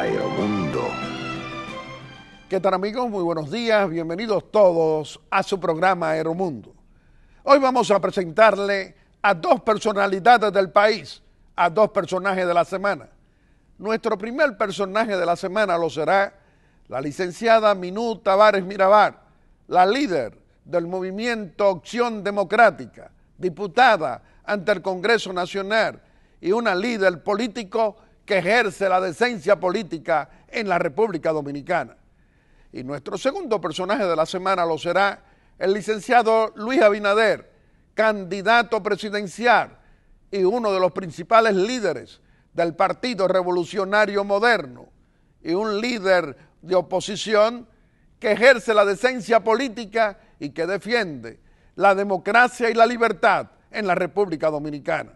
Aeromundo. ¿Qué tal amigos? Muy buenos días, bienvenidos todos a su programa Aeromundo. Hoy vamos a presentarle a dos personalidades del país, a dos personajes de la semana. Nuestro primer personaje de la semana lo será la licenciada Minú Tavares Mirabar, la líder del movimiento Opción Democrática, diputada ante el Congreso Nacional y una líder político que ejerce la decencia política en la República Dominicana. Y nuestro segundo personaje de la semana lo será el licenciado Luis Abinader, candidato presidencial y uno de los principales líderes del Partido Revolucionario Moderno y un líder de oposición que ejerce la decencia política y que defiende la democracia y la libertad en la República Dominicana.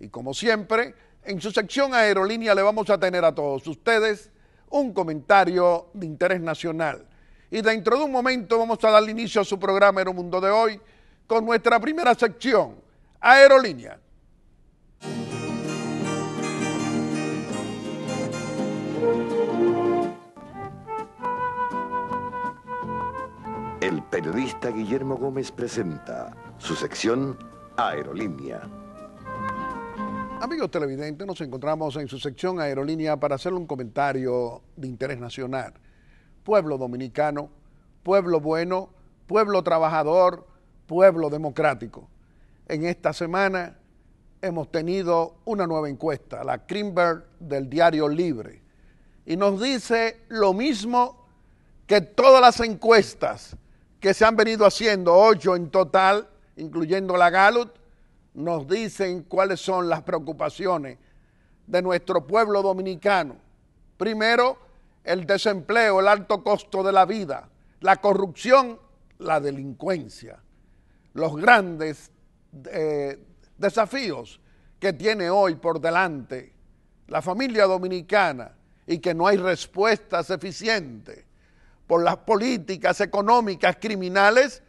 Y como siempre, en su sección aerolínea le vamos a tener a todos ustedes un comentario de interés nacional. Y dentro de un momento vamos a dar inicio a su programa Aeromundo de hoy con nuestra primera sección, aerolínea. El periodista Guillermo Gómez presenta su sección Aerolínea. Amigos televidentes, nos encontramos en su sección Aerolínea para hacerle un comentario de interés nacional. Pueblo dominicano, pueblo bueno, pueblo trabajador, pueblo democrático. En esta semana hemos tenido una nueva encuesta, la Krimberg del diario Libre, y nos dice lo mismo que todas las encuestas que se han venido haciendo, ocho en total, incluyendo la Gallup, nos dicen cuáles son las preocupaciones de nuestro pueblo dominicano. Primero, el desempleo, el alto costo de la vida, la corrupción, la delincuencia, los grandes eh, desafíos que tiene hoy por delante la familia dominicana y que no hay respuestas eficientes por las políticas económicas criminales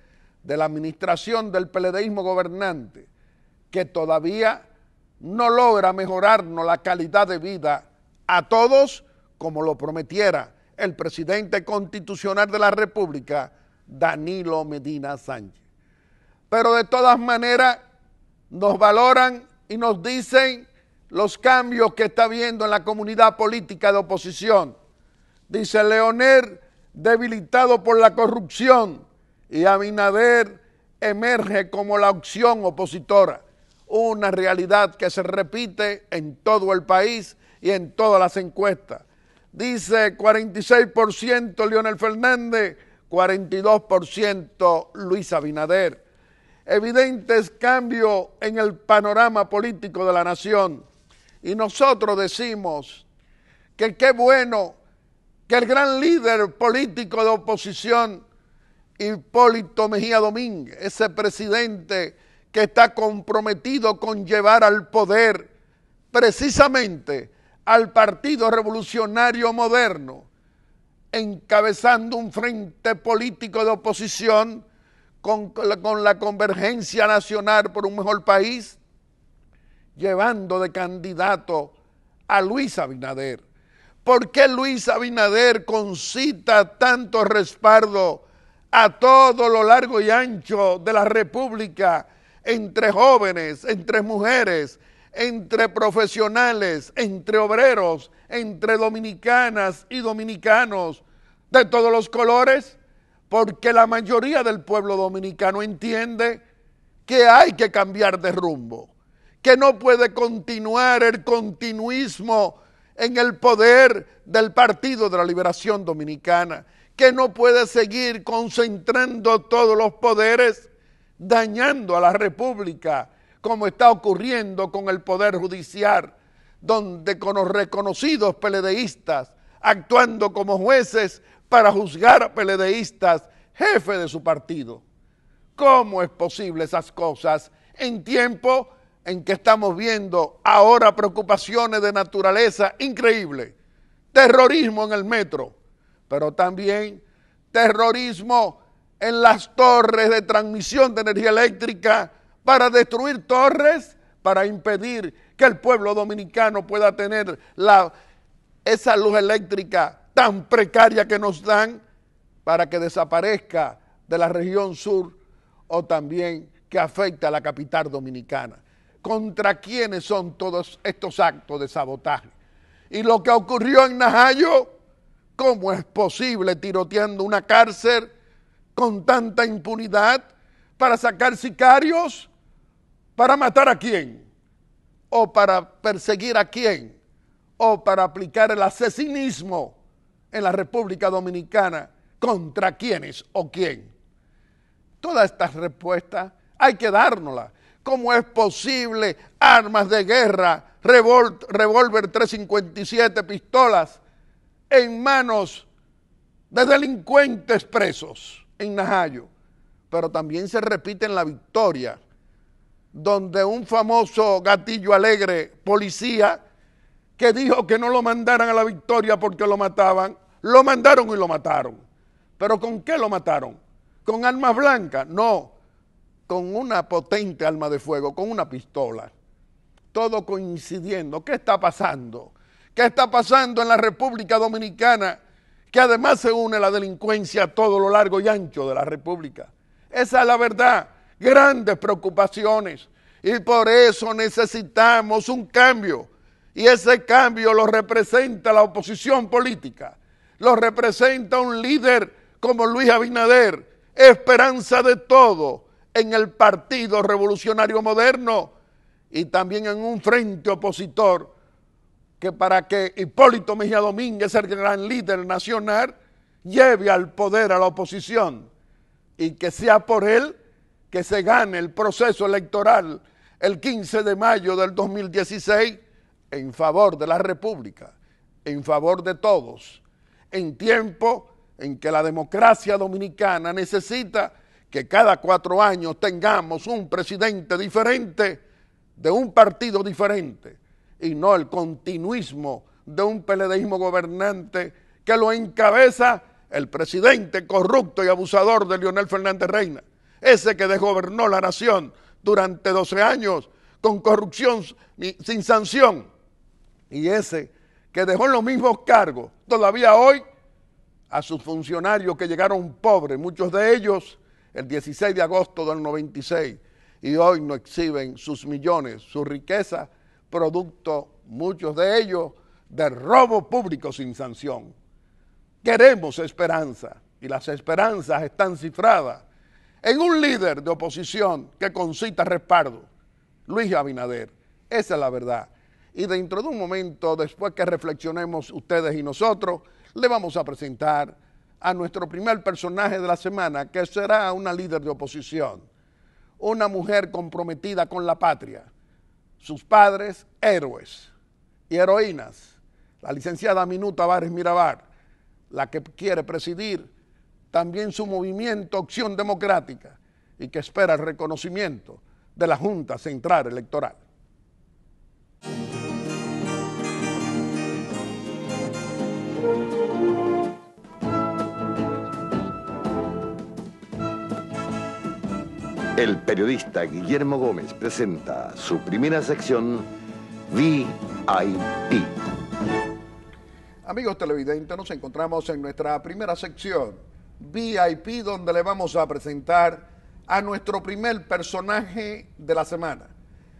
de la administración del peledeísmo gobernante que todavía no logra mejorarnos la calidad de vida a todos como lo prometiera el presidente constitucional de la República, Danilo Medina Sánchez. Pero de todas maneras nos valoran y nos dicen los cambios que está viendo en la comunidad política de oposición. Dice Leonel, debilitado por la corrupción, y Abinader emerge como la opción opositora una realidad que se repite en todo el país y en todas las encuestas. Dice 46% Leonel Fernández, 42% Luis Abinader. Evidentes cambios en el panorama político de la nación. Y nosotros decimos que qué bueno que el gran líder político de oposición, Hipólito Mejía Domínguez, ese presidente que está comprometido con llevar al poder precisamente al Partido Revolucionario Moderno, encabezando un frente político de oposición con, la, convergencia nacional por un mejor país, llevando de candidato a Luis Abinader. ¿Por qué Luis Abinader concita tanto respaldo a todo lo largo y ancho de la República? entre jóvenes, entre mujeres, entre profesionales, entre obreros, entre dominicanas y dominicanos de todos los colores, porque la mayoría del pueblo dominicano entiende que hay que cambiar de rumbo, que no puede continuar el continuismo en el poder del Partido de la Liberación Dominicana, que no puede seguir concentrando todos los poderes dañando a la República, como está ocurriendo con el Poder Judicial, donde con los reconocidos peledeístas, actuando como jueces para juzgar a peledeístas, jefe de su partido. ¿Cómo es posible esas cosas en tiempo en que estamos viendo ahora preocupaciones de naturaleza increíble? Terrorismo en el metro, pero también terrorismo en las torres de transmisión de energía eléctrica para destruir torres, para impedir que el pueblo dominicano pueda tener esa luz eléctrica tan precaria que nos dan para que desaparezca de la región sur o también que afecte a la capital dominicana. ¿Contra quiénes son todos estos actos de sabotaje? Y lo que ocurrió en Najayo, ¿cómo es posible tiroteando una cárcel? con tanta impunidad para sacar sicarios, para matar a quién, o para perseguir a quién, o para aplicar el asesinismo en la República Dominicana contra quiénes o quién. Todas estas respuestas hay que dárnoslas. ¿Cómo es posible armas de guerra, revólver 357, pistolas en manos de delincuentes presos? en Najayo, pero también se repite en La Victoria, donde un famoso gatillo alegre, policía, que dijo que no lo mandaran a La Victoria porque lo mataban, lo mandaron y lo mataron. ¿Pero con qué lo mataron? ¿Con armas blancas? No, con una potente arma de fuego, con una pistola. Todo coincidiendo. ¿Qué está pasando? ¿Qué está pasando en la República Dominicana? que además se une la delincuencia a todo lo largo y ancho de la República. Esa es la verdad. Grandes preocupaciones. Y por eso necesitamos un cambio. Y ese cambio lo representa la oposición política. Lo representa un líder como Luis Abinader, esperanza de todo en el Partido Revolucionario Moderno y también en un frente opositor que para que Hipólito Mejía Domínguez, el gran líder nacional, lleve al poder a la oposición y que sea por él que se gane el proceso electoral el 15 de mayo del 2016 en favor de la República, en favor de todos, en tiempo en que la democracia dominicana necesita que cada cuatro años tengamos un presidente diferente de un partido diferente y no el continuismo de un peledeísmo gobernante que lo encabeza el presidente corrupto y abusador de Leonel Fernández Reina, ese que desgobernó la nación durante 12 años con corrupción sin sanción, y ese que dejó en los mismos cargos todavía hoy a sus funcionarios que llegaron pobres, muchos de ellos el 16 de agosto del 96, y hoy no exhiben sus millones, su riqueza producto, muchos de ellos, de robo público sin sanción. Queremos esperanza y las esperanzas están cifradas en un líder de oposición que concita respaldo, Luis Abinader. Esa es la verdad. Y dentro de un momento, después que reflexionemos ustedes y nosotros, le vamos a presentar a nuestro primer personaje de la semana, que será una líder de oposición, una mujer comprometida con la patria, sus padres héroes y heroínas. La licenciada Minuta Várez Mirabar, la que quiere presidir también su movimiento Opción Democrática y que espera el reconocimiento de la Junta Central Electoral. El periodista Guillermo Gómez presenta su primera sección VIP. Amigos televidentes, nos encontramos en nuestra primera sección VIP donde le vamos a presentar a nuestro primer personaje de la semana.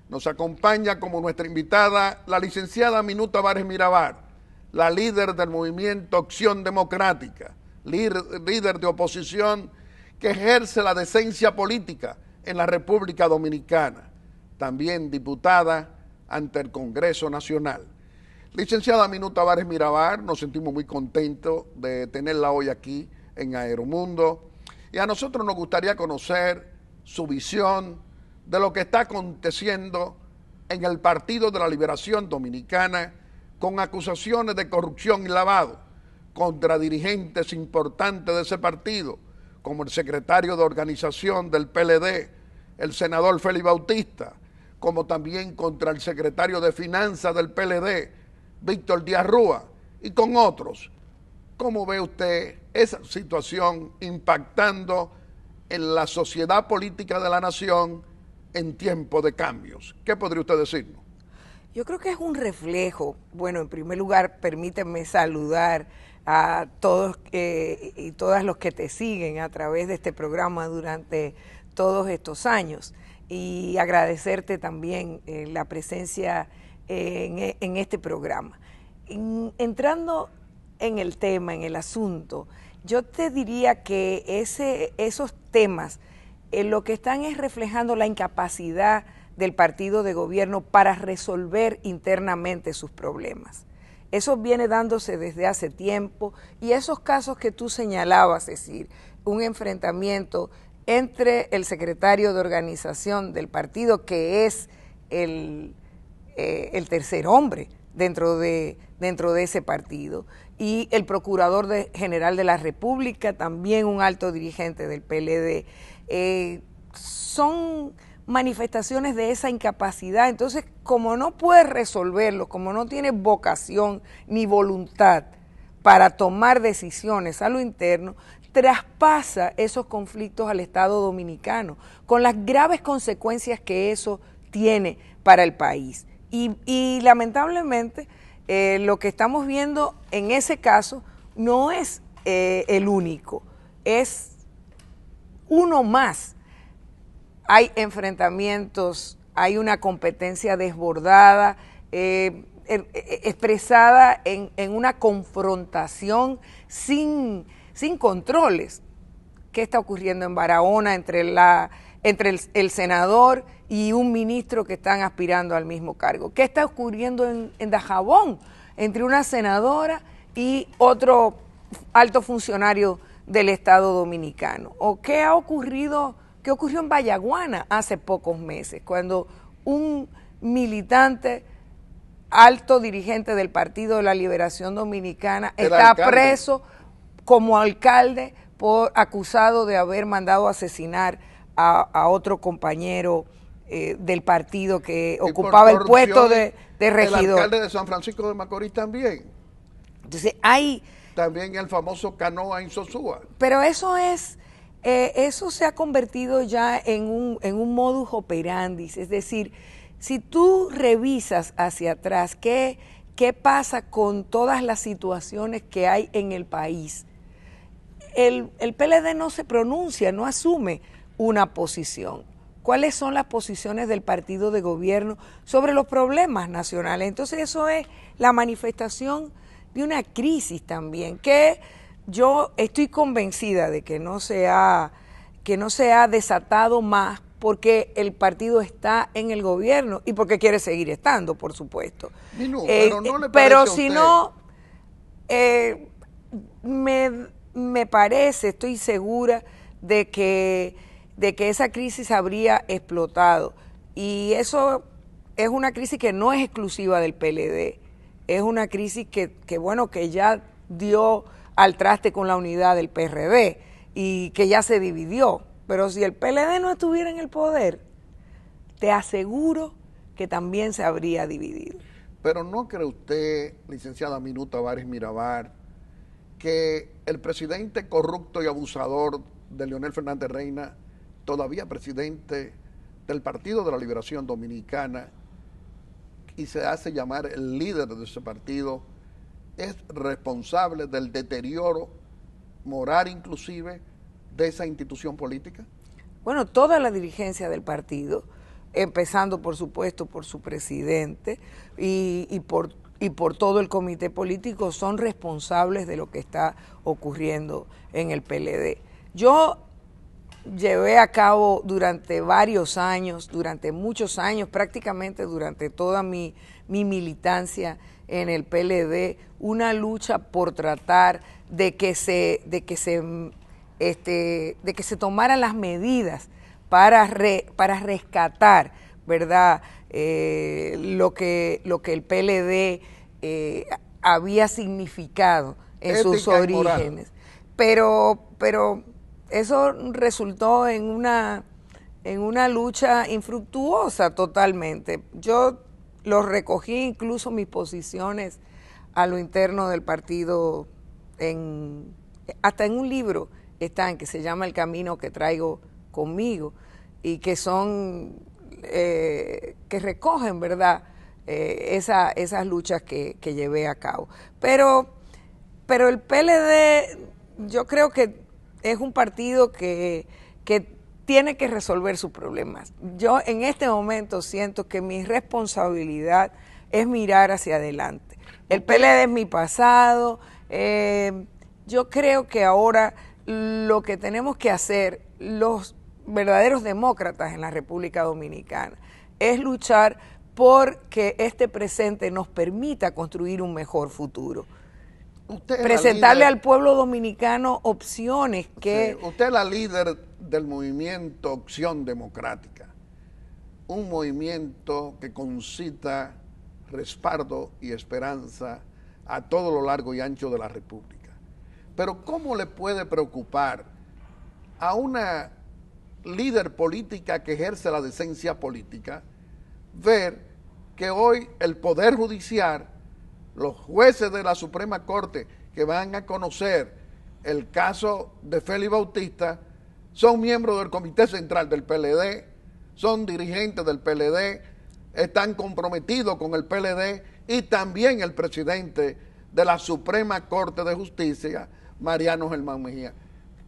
Nos acompaña como nuestra invitada la licenciada Minuta Vares Mirabar, la líder del movimiento Acción Democrática, líder de oposición que ejerce la decencia política en la República Dominicana, también diputada ante el Congreso Nacional. Licenciada Minuta Tavares Mirabar, nos sentimos muy contentos de tenerla hoy aquí en Aeromundo y a nosotros nos gustaría conocer su visión de lo que está aconteciendo en el Partido de la Liberación Dominicana con acusaciones de corrupción y lavado contra dirigentes importantes de ese partido como el secretario de organización del PLD, el senador Félix Bautista, como también contra el secretario de Finanzas del PLD, Víctor Díaz Rúa, y con otros. ¿Cómo ve usted esa situación impactando en la sociedad política de la nación en tiempo de cambios? ¿Qué podría usted decirnos? Yo creo que es un reflejo. Bueno, en primer lugar, permíteme saludar a todos eh, y todas los que te siguen a través de este programa durante todos estos años y agradecerte también eh, la presencia eh, e, en, este programa. entrando en el tema, en el asunto, yo te diría que ese, esos temas lo que están es reflejando la incapacidad del partido de gobierno para resolver internamente sus problemas. Eso viene dándose desde hace tiempo y esos casos que tú señalabas, es decir, un enfrentamiento entre el secretario de organización del partido, que es el, eh, tercer hombre dentro de, dentro de ese partido, y el procurador general de la República, también un alto dirigente del PLD, eh, son manifestaciones de esa incapacidad. Entonces, como no puede resolverlo, como no tiene vocación ni voluntad para tomar decisiones a lo interno, traspasa esos conflictos al Estado dominicano, con las graves consecuencias que eso tiene para el país. Y, lamentablemente, eh, lo que estamos viendo en ese caso no es eh, el único, es uno más hay enfrentamientos, hay una competencia desbordada, eh, eh, eh, expresada en, una confrontación sin, controles. ¿Qué está ocurriendo en Barahona entre, entre el, senador y un ministro que están aspirando al mismo cargo? ¿Qué está ocurriendo en Dajabón entre una senadora y otro alto funcionario del Estado dominicano? ¿O qué ha ocurrido que ocurrió en Vallaguana hace pocos meses, cuando un militante alto dirigente del Partido de la Liberación Dominicana está preso como alcalde por acusado de haber mandado asesinar a, otro compañero eh, del partido que ocupaba el puesto de, de, regidor. El alcalde de San Francisco de Macorís también. Entonces hay... También el famoso Canoa en Sosúa. Pero eso es eh, eso se ha convertido ya en un, en un modus operandi, es decir, si tú revisas hacia atrás qué, qué pasa con todas las situaciones que hay en el país, el, el PLD no se pronuncia, no asume una posición cuáles son las posiciones del partido de gobierno sobre los problemas nacionales. Entonces eso es la manifestación de una crisis también, que yo estoy convencida de que no se ha, que no se ha desatado más porque el partido está en el gobierno y porque quiere seguir estando, por supuesto. Eh, pero, si no, eh, me, parece, estoy segura de que, de que esa crisis habría explotado. Y eso es una crisis que no es exclusiva del PLD, es una crisis que, que bueno, que ya dio al traste con la unidad del PRD y que ya se dividió. Pero si el PLD no estuviera en el poder, te aseguro que también se habría dividido. Pero ¿no cree usted, licenciada Minuta Vares Mirabar, que el presidente corrupto y abusador de Leonel Fernández Reina, todavía presidente del Partido de la Liberación Dominicana, y se hace llamar el líder de ese partido, es responsable del deterioro moral inclusive de esa institución política? Bueno, toda la dirigencia del partido, empezando por supuesto por su presidente y, por, por todo el comité político, son responsables de lo que está ocurriendo en el PLD. Yo llevé a cabo durante varios años, durante muchos años, prácticamente durante toda mi, mi militancia, en el PLD, una lucha por tratar de que se, de que se, este, de que se tomaran las medidas para, para rescatar, ¿verdad? Eh, lo, que, lo que el PLD eh, había significado en sus orígenes. Pero, pero eso resultó en una, en una lucha infructuosa totalmente. Yo los recogí incluso mis posiciones a lo interno del partido, en, hasta en un libro están que se llama El Camino que traigo conmigo y que son, eh, que recogen, ¿verdad? Eh, esa, esas luchas que, que, llevé a cabo. Pero, pero el PLD yo creo que es un partido que, que tiene que resolver sus problemas. Yo en este momento siento que mi responsabilidad es mirar hacia adelante. El PLD es mi pasado. Eh, yo creo que ahora lo que tenemos que hacer los verdaderos demócratas en la República Dominicana es luchar por que este presente nos permita construir un mejor futuro. Presentarle al pueblo dominicano opciones que... usted es la líder del movimiento Opción Democrática, un movimiento que concita respaldo y esperanza a todo lo largo y ancho de la República. Pero ¿cómo le puede preocupar a una líder política que ejerce la decencia política ver que hoy el Poder Judicial, los jueces de la Suprema Corte que van a conocer el caso de Félix Bautista, son miembros del Comité Central del PLD, son dirigentes del PLD, están comprometidos con el PLD y también el presidente de la Suprema Corte de Justicia, Mariano Germán Mejía.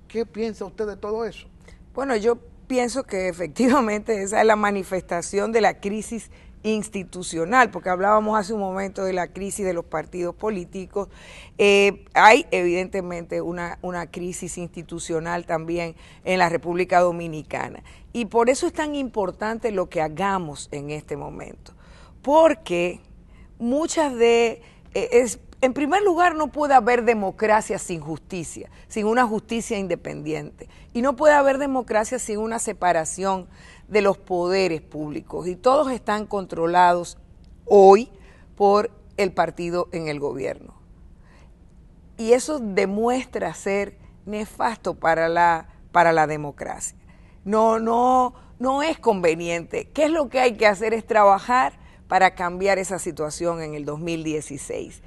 ¿Qué piensa usted de todo eso? Bueno, yo pienso que efectivamente esa es la manifestación de la crisis institucional, porque hablábamos hace un momento de la crisis de los partidos políticos, eh, hay evidentemente una, una crisis institucional también en la República Dominicana. Y por eso es tan importante lo que hagamos en este momento, porque muchas de... Eh, es, en primer lugar, no puede haber democracia sin justicia, sin una justicia independiente. Y no puede haber democracia sin una separación de los poderes públicos y todos están controlados hoy por el partido en el gobierno. Y eso demuestra ser nefasto para la, para la democracia. No, no, no es conveniente. ¿Qué es lo que hay que hacer? Es trabajar para cambiar esa situación en el 2016.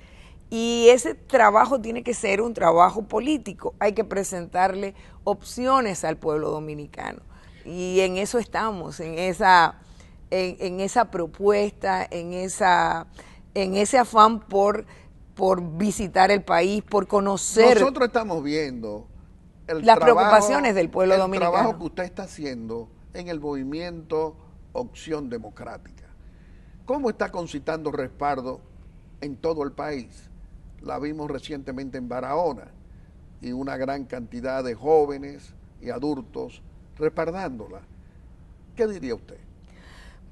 Y ese trabajo tiene que ser un trabajo político. Hay que presentarle opciones al pueblo dominicano. Y en eso estamos, en esa, en, esa propuesta, en, esa, en ese afán por, por visitar el país, por conocer. Nosotros estamos viendo las preocupaciones del pueblo dominicano. El trabajo que usted está haciendo en el movimiento Opción Democrática. ¿Cómo está concitando respaldo en todo el país? La vimos recientemente en Barahona y una gran cantidad de jóvenes y adultos Reparándola. ¿Qué diría usted?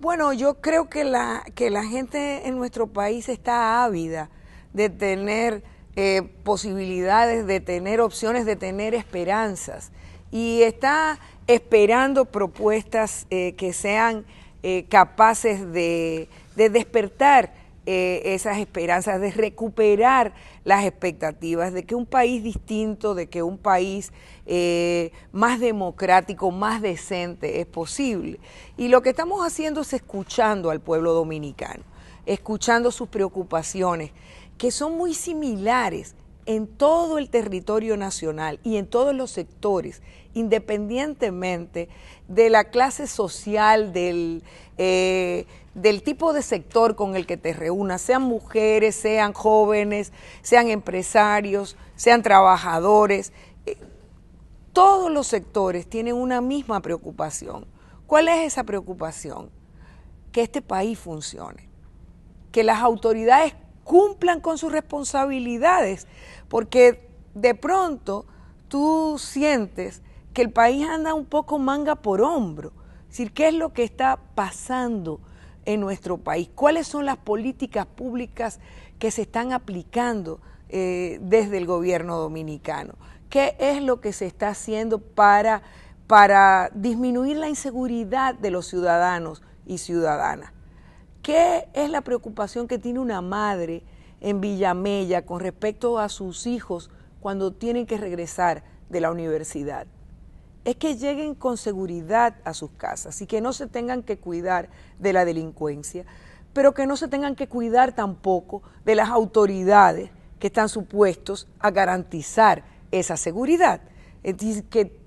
Bueno, yo creo que la, que la gente en nuestro país está ávida de tener eh, posibilidades, de tener opciones, de tener esperanzas. Y está esperando propuestas eh, que sean eh, capaces de, de despertar eh, esas esperanzas, de recuperar las expectativas de que un país distinto, de que un país eh, más democrático, más decente es posible. Y lo que estamos haciendo es escuchando al pueblo dominicano, escuchando sus preocupaciones, que son muy similares en todo el territorio nacional y en todos los sectores independientemente de la clase social, eh, del, tipo de sector con el que te reúnas, sean mujeres, sean jóvenes, sean empresarios, sean trabajadores. Eh, todos los sectores tienen una misma preocupación. ¿Cuál es esa preocupación? Que este país funcione, que las autoridades cumplan con sus responsabilidades, porque de pronto tú sientes que el país anda un poco manga por hombro. Es decir, ¿qué es lo que está pasando en nuestro país? ¿Cuáles son las políticas públicas que se están aplicando eh, desde el gobierno dominicano? ¿Qué es lo que se está haciendo para, para disminuir la inseguridad de los ciudadanos y ciudadanas? ¿Qué es la preocupación que tiene una madre en Villamella con respecto a sus hijos cuando tienen que regresar de la universidad? es que lleguen con seguridad a sus casas y que no se tengan que cuidar de la delincuencia, pero que no se tengan que cuidar tampoco de las autoridades que están supuestos a garantizar esa seguridad. Es decir, que,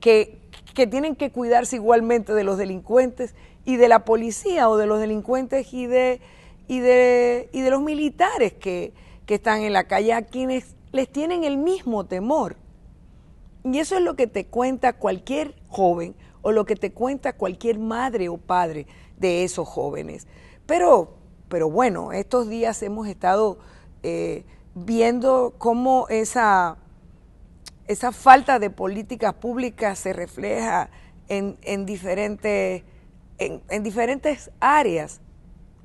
que, tienen que cuidarse igualmente de los delincuentes y de la policía o de los delincuentes y de, y de, de los militares que, que están en la calle, a quienes les tienen el mismo temor. Y eso es lo que te cuenta cualquier joven o lo que te cuenta cualquier madre o padre de esos jóvenes. Pero, pero bueno, estos días hemos estado eh, viendo cómo esa, esa falta de políticas públicas se refleja en, en, diferentes, en diferentes áreas.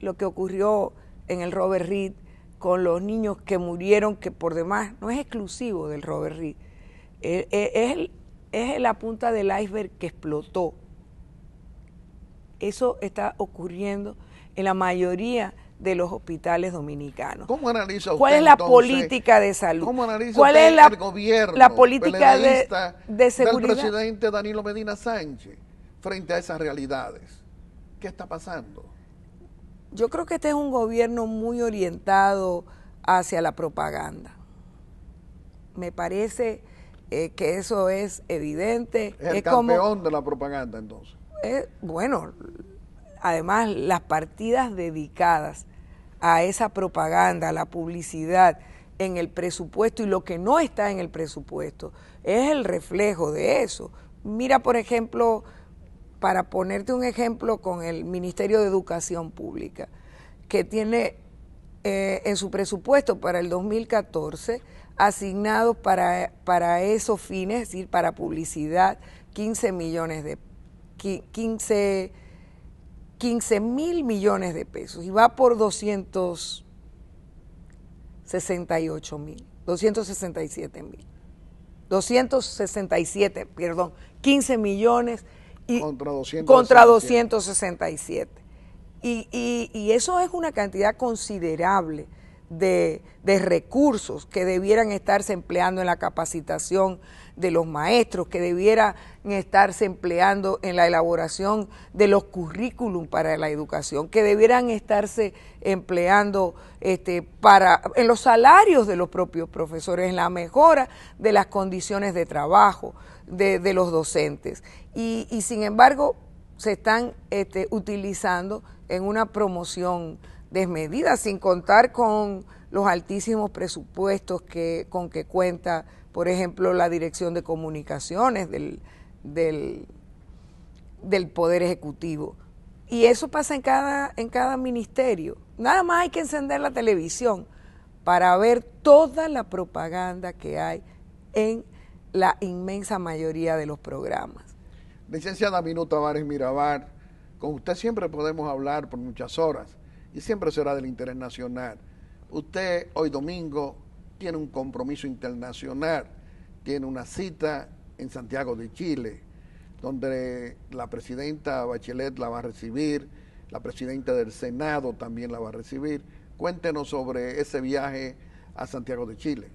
Lo que ocurrió en el Robert Reed con los niños que murieron, que por demás no es exclusivo del Robert Reed e, e, es, es, la punta del iceberg que explotó. Eso está ocurriendo en la mayoría de los hospitales dominicanos. ¿Cómo analiza usted, ¿Cuál es la política de salud? ¿Cuál es la, el gobierno la política de, de seguridad del presidente Danilo Medina Sánchez frente a esas realidades? ¿Qué está pasando? Yo creo que este es un gobierno muy orientado hacia la propaganda. Me parece eh, que eso es evidente. Es el campeón de la propaganda entonces. Eh, bueno, además las partidas dedicadas a esa propaganda, a la publicidad en el presupuesto y lo que no está en el presupuesto es el reflejo de eso. Mira, por ejemplo, para ponerte un ejemplo con el Ministerio de Educación Pública, que tiene eh, en su presupuesto para el 2014 asignados para, para esos fines, es decir, para publicidad, 15 millones de 15 15 mil millones de pesos y va por 268 mil, 267 mil, 267, perdón, 15 millones y contra 267. y eso es una cantidad considerable de, recursos que debieran estarse empleando en la capacitación de los maestros, que debieran estarse empleando en la elaboración de los currículum para la educación, que debieran estarse empleando este, para, en los salarios de los propios profesores, en la mejora de las condiciones de trabajo de, de los docentes. Y, y, sin embargo, se están este, utilizando en una promoción desmedida, sin contar con los altísimos presupuestos que, con que cuenta, por ejemplo, la Dirección de Comunicaciones del, del, Poder Ejecutivo. Y eso pasa en cada, en cada ministerio. Nada más hay que encender la televisión para ver toda la propaganda que hay en la inmensa mayoría de los programas. Licenciada Minuto Tavares Mirabar, con usted siempre podemos hablar por muchas horas y siempre será del interés nacional. Usted hoy domingo tiene un compromiso internacional, tiene una cita en Santiago de Chile, donde la presidenta Bachelet la va a recibir, la presidenta del Senado también la va a recibir. Cuéntenos sobre ese viaje a Santiago de Chile.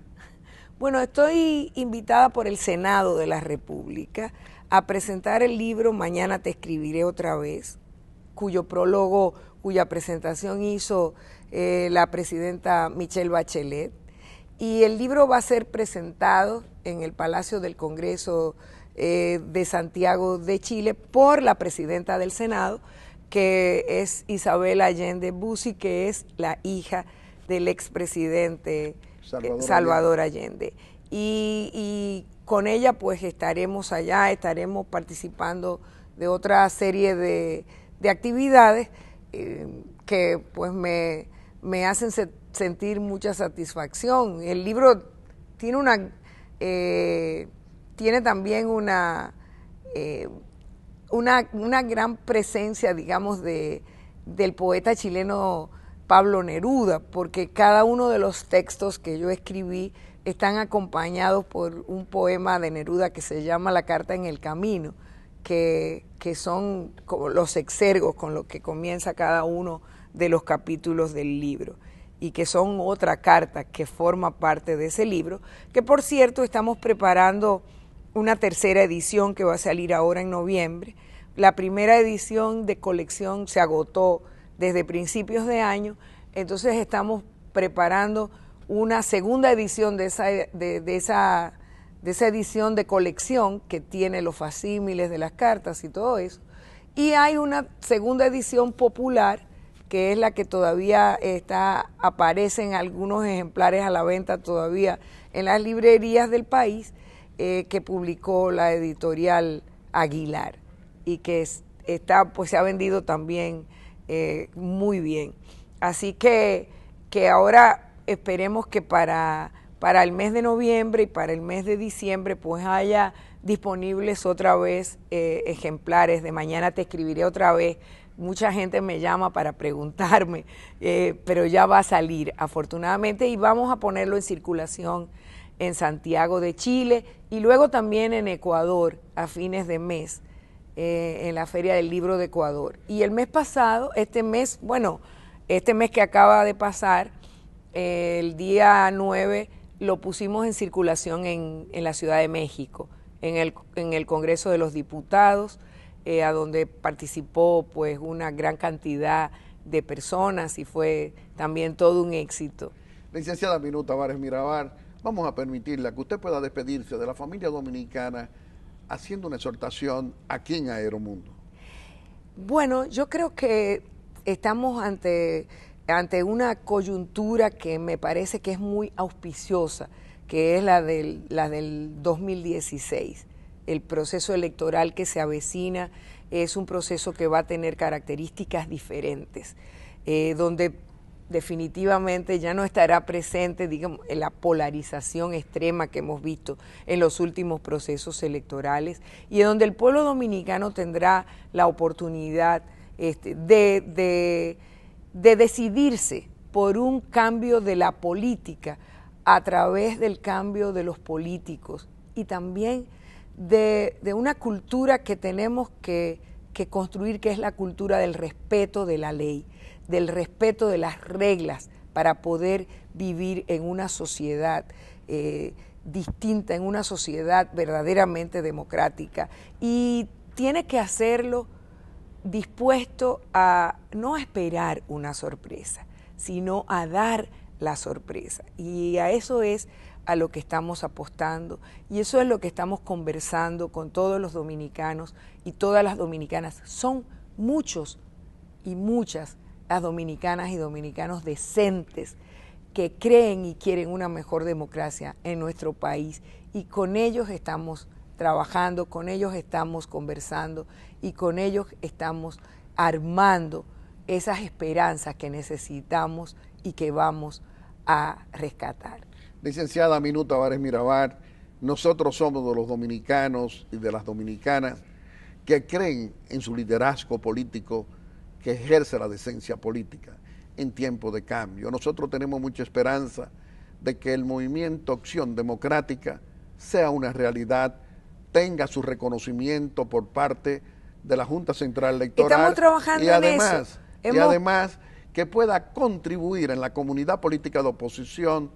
Bueno, estoy invitada por el Senado de la República a presentar el libro Mañana te escribiré otra vez, cuyo prólogo cuya presentación hizo eh, la presidenta Michelle Bachelet. Y el libro va a ser presentado en el Palacio del Congreso eh, de Santiago de Chile por la presidenta del Senado, que es Isabel Allende Bussi, que es la hija del expresidente Salvador, eh, Salvador Allende. Y, con ella pues estaremos allá, estaremos participando de otra serie de actividades eh, que pues me, hacen sentir mucha satisfacción. El libro tiene una eh, tiene también una, eh, una, una, gran presencia, digamos, de, del poeta chileno Pablo Neruda, porque cada uno de los textos que yo escribí están acompañados por un poema de Neruda que se llama La Carta en el Camino que, son como los exergos con los que comienza cada uno de los capítulos del libro y que son otra carta que forma parte de ese libro, que por cierto estamos preparando una tercera edición que va a salir ahora en noviembre. La primera edición de colección se agotó desde principios de año, entonces estamos preparando una segunda edición de esa, de, de esa de esa edición de colección que tiene los facímiles de las cartas y todo eso. Y hay una segunda edición popular que es la que todavía está, aparecen algunos ejemplares a la venta todavía en las librerías del país, eh, que publicó la editorial Aguilar y que está, pues se ha vendido también eh, muy bien. Así que, que ahora esperemos que para para el mes de noviembre y para el mes de diciembre pues haya disponibles otra vez eh, ejemplares. De mañana te escribiré otra vez. Mucha gente me llama para preguntarme, eh, pero ya va a salir afortunadamente y vamos a ponerlo en circulación en Santiago de Chile y luego también en Ecuador a fines de mes, eh, en la Feria del Libro de Ecuador. Y el mes pasado, este mes, bueno, este mes que acaba de pasar, el día 9 lo pusimos en circulación en, en la Ciudad de México, en el, en el Congreso de los Diputados, eh, a donde participó pues una gran cantidad de personas y fue también todo un éxito. Licenciada Minuta Vares Mirabar, vamos a permitirle que usted pueda despedirse de la familia dominicana haciendo una exhortación aquí en Aeromundo. Bueno, yo creo que estamos ante ante una coyuntura que me parece que es muy auspiciosa, que es la del, la del 2016. El proceso electoral que se avecina es un proceso que va a tener características diferentes, eh, donde definitivamente ya no estará presente, digamos, la polarización extrema que hemos visto en los últimos procesos electorales y donde el pueblo dominicano tendrá la oportunidad este, de de decidirse por un cambio de la política a través del cambio de los políticos y también de, una cultura que tenemos que, construir, que es la cultura del respeto de la ley, del respeto de las reglas para poder vivir en una sociedad. Eh, distinta, en una sociedad verdaderamente democrática. Y tiene que hacerlo dispuesto a no esperar una sorpresa, sino a dar la sorpresa. Y a eso es a lo que estamos apostando y eso es lo que estamos conversando con todos los dominicanos y todas las dominicanas. Son muchos y muchas las dominicanas y dominicanos decentes que creen y quieren una mejor democracia en nuestro país y con ellos estamos trabajando, con ellos estamos conversando y con ellos estamos armando esas esperanzas que necesitamos y que vamos a rescatar. Licenciada Minuta Vares Mirabar, nosotros somos de los dominicanos y de las dominicanas que creen en su liderazgo político, que ejerce la decencia política en tiempo de cambio. Nosotros tenemos mucha esperanza de que el movimiento Acción Democrática sea una realidad tenga su reconocimiento por parte de la Junta Central Electoral. Estamos trabajando y además, en eso. Y además que pueda contribuir en la comunidad política de oposición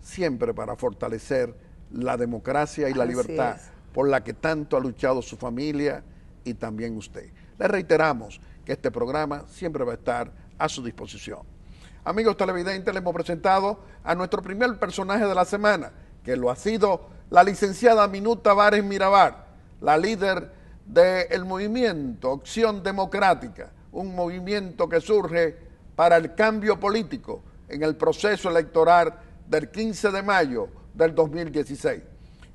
siempre para fortalecer la democracia y la libertad por la que tanto ha luchado su familia y también usted. Le reiteramos que este programa siempre va a estar a su disposición. Amigos televidentes, le hemos presentado a nuestro primer personaje de la semana, que lo ha sido la licenciada Minuta Vares Mirabar, la líder del movimiento Opción Democrática, un movimiento que surge para el cambio político en el proceso electoral del 15 de mayo del 2016.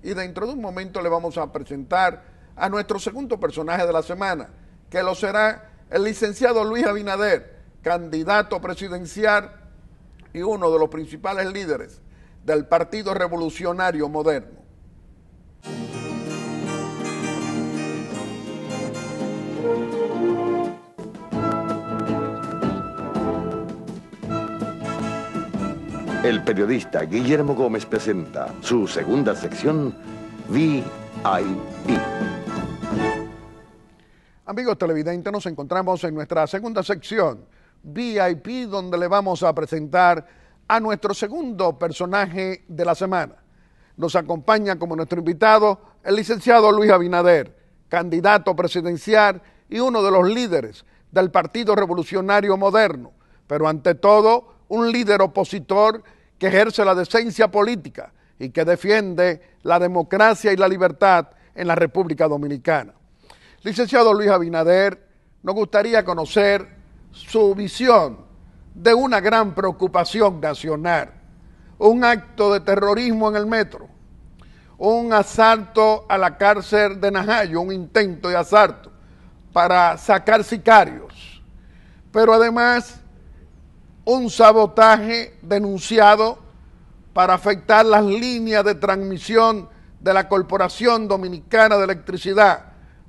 Y dentro de un momento le vamos a presentar a nuestro segundo personaje de la semana, que lo será el licenciado Luis Abinader, candidato presidencial y uno de los principales líderes del Partido Revolucionario Moderno. El periodista Guillermo Gómez presenta su segunda sección, VIP Amigos televidentes, nos encontramos en nuestra segunda sección, VIP, donde le vamos a presentar a nuestro segundo personaje de la semana nos acompaña como nuestro invitado el licenciado Luis Abinader, candidato presidencial y uno de los líderes del Partido Revolucionario Moderno, pero ante todo un líder opositor que ejerce la decencia política y que defiende la democracia y la libertad en la República Dominicana. Licenciado Luis Abinader, nos gustaría conocer su visión de una gran preocupación nacional un acto de terrorismo en el metro, un asalto a la cárcel de Najayo, un intento de asalto para sacar sicarios, pero además un sabotaje denunciado para afectar las líneas de transmisión de la Corporación Dominicana de Electricidad,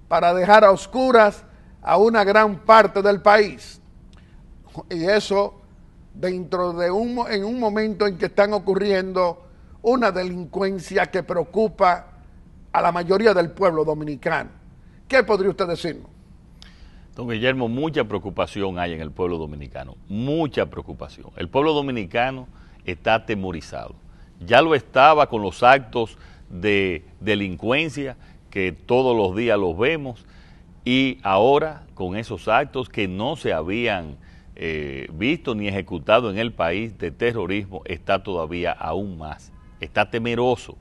para dejar a oscuras a una gran parte del país. Y eso dentro de un, en un momento en que están ocurriendo una delincuencia que preocupa a la mayoría del pueblo dominicano. ¿Qué podría usted decirnos? Don Guillermo, mucha preocupación hay en el pueblo dominicano, mucha preocupación. El pueblo dominicano está atemorizado. Ya lo estaba con los actos de delincuencia que todos los días los vemos y ahora con esos actos que no se habían eh, visto ni ejecutado en el país de terrorismo está todavía aún más, está temeroso.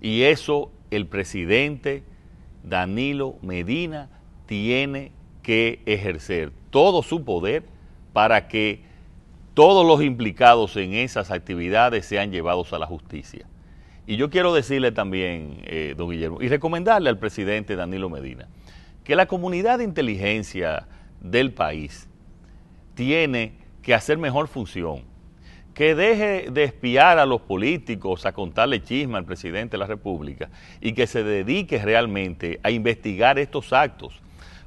Y eso el presidente Danilo Medina tiene que ejercer todo su poder para que todos los implicados en esas actividades sean llevados a la justicia. Y yo quiero decirle también, eh, don Guillermo, y recomendarle al presidente Danilo Medina, que la comunidad de inteligencia del país tiene que hacer mejor función. Que deje de espiar a los políticos, a contarle chisma al presidente de la República y que se dedique realmente a investigar estos actos.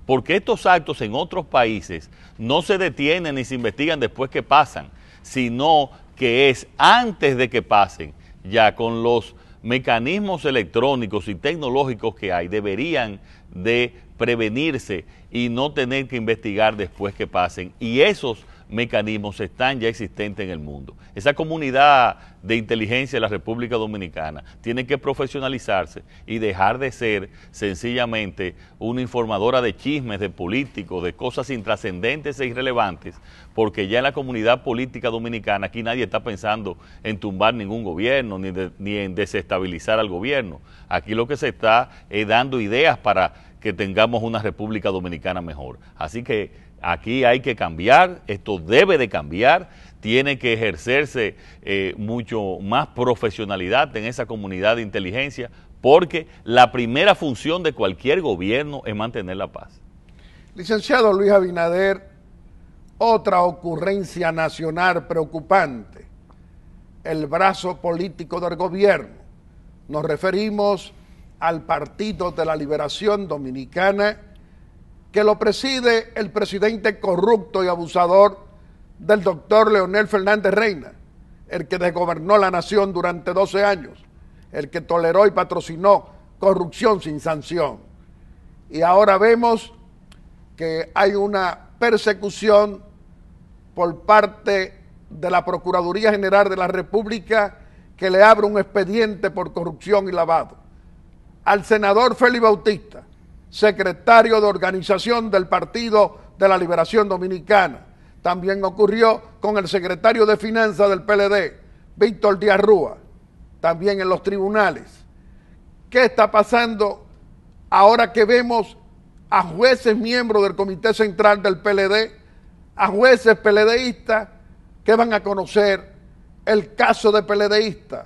Porque estos actos en otros países no se detienen ni se investigan después que pasan, sino que es antes de que pasen, ya con los mecanismos electrónicos y tecnológicos que hay, deberían de prevenirse y no tener que investigar después que pasen. Y esos mecanismos están ya existentes en el mundo. Esa comunidad de inteligencia de la República Dominicana tiene que profesionalizarse y dejar de ser sencillamente una informadora de chismes, de políticos, de cosas intrascendentes e irrelevantes, porque ya en la comunidad política dominicana aquí nadie está pensando en tumbar ningún gobierno ni, ni en desestabilizar al gobierno. Aquí lo que se está es dando ideas para que tengamos una República Dominicana mejor. Así que aquí hay que cambiar, esto debe de cambiar, tiene que ejercerse eh, mucho más profesionalidad en esa comunidad de inteligencia, porque la primera función de cualquier gobierno es mantener la paz. Licenciado Luis Abinader, otra ocurrencia nacional preocupante, el brazo político del gobierno. Nos referimos al Partido de la Liberación Dominicana, que lo preside el presidente corrupto y abusador del doctor Leonel Fernández Reina, el que desgobernó la nación durante 12 años, el que toleró y patrocinó corrupción sin sanción. Y ahora vemos que hay una persecución por parte de la Procuraduría General de la República que le abre un expediente por corrupción y lavado al senador Félix Bautista, secretario de organización del Partido de la Liberación Dominicana. También ocurrió con el secretario de Finanzas del PLD, Víctor Díaz Rúa, también en los tribunales. ¿Qué está pasando ahora que vemos a jueces miembros del Comité Central del PLD, a jueces PLDistas que van a conocer el caso de PLDistas?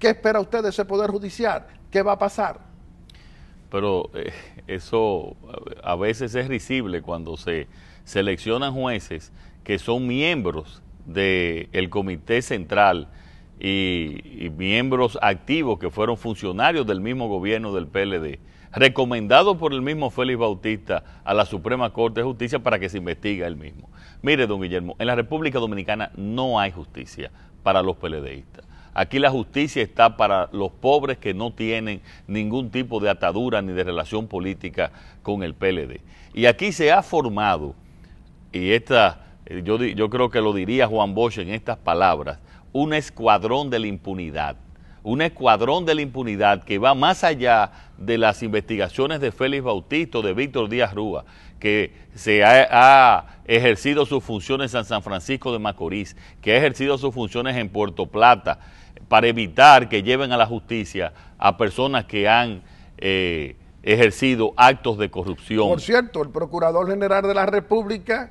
¿Qué espera usted de ese Poder Judicial? ¿qué va a pasar? Pero eh, eso a veces es risible cuando se seleccionan jueces que son miembros del Comité Central y, miembros activos que fueron funcionarios del mismo gobierno del PLD, recomendados por el mismo Félix Bautista a la Suprema Corte de Justicia para que se investigue el mismo. Mire, don Guillermo, en la República Dominicana no hay justicia para los PLDistas. Aquí la justicia está para los pobres que no tienen ningún tipo de atadura ni de relación política con el PLD. Y aquí se ha formado, y esta, eh, yo, creo que lo diría Juan Bosch en estas palabras, un escuadrón de la impunidad un escuadrón de la impunidad que va más allá de las investigaciones de Félix Bautista, de Víctor Díaz Rúa, que se ha, ejercido sus funciones en San Francisco de Macorís, que ha ejercido sus funciones en Puerto Plata, para evitar que lleven a la justicia a personas que han eh, ejercido actos de corrupción. Por cierto, el Procurador General de la República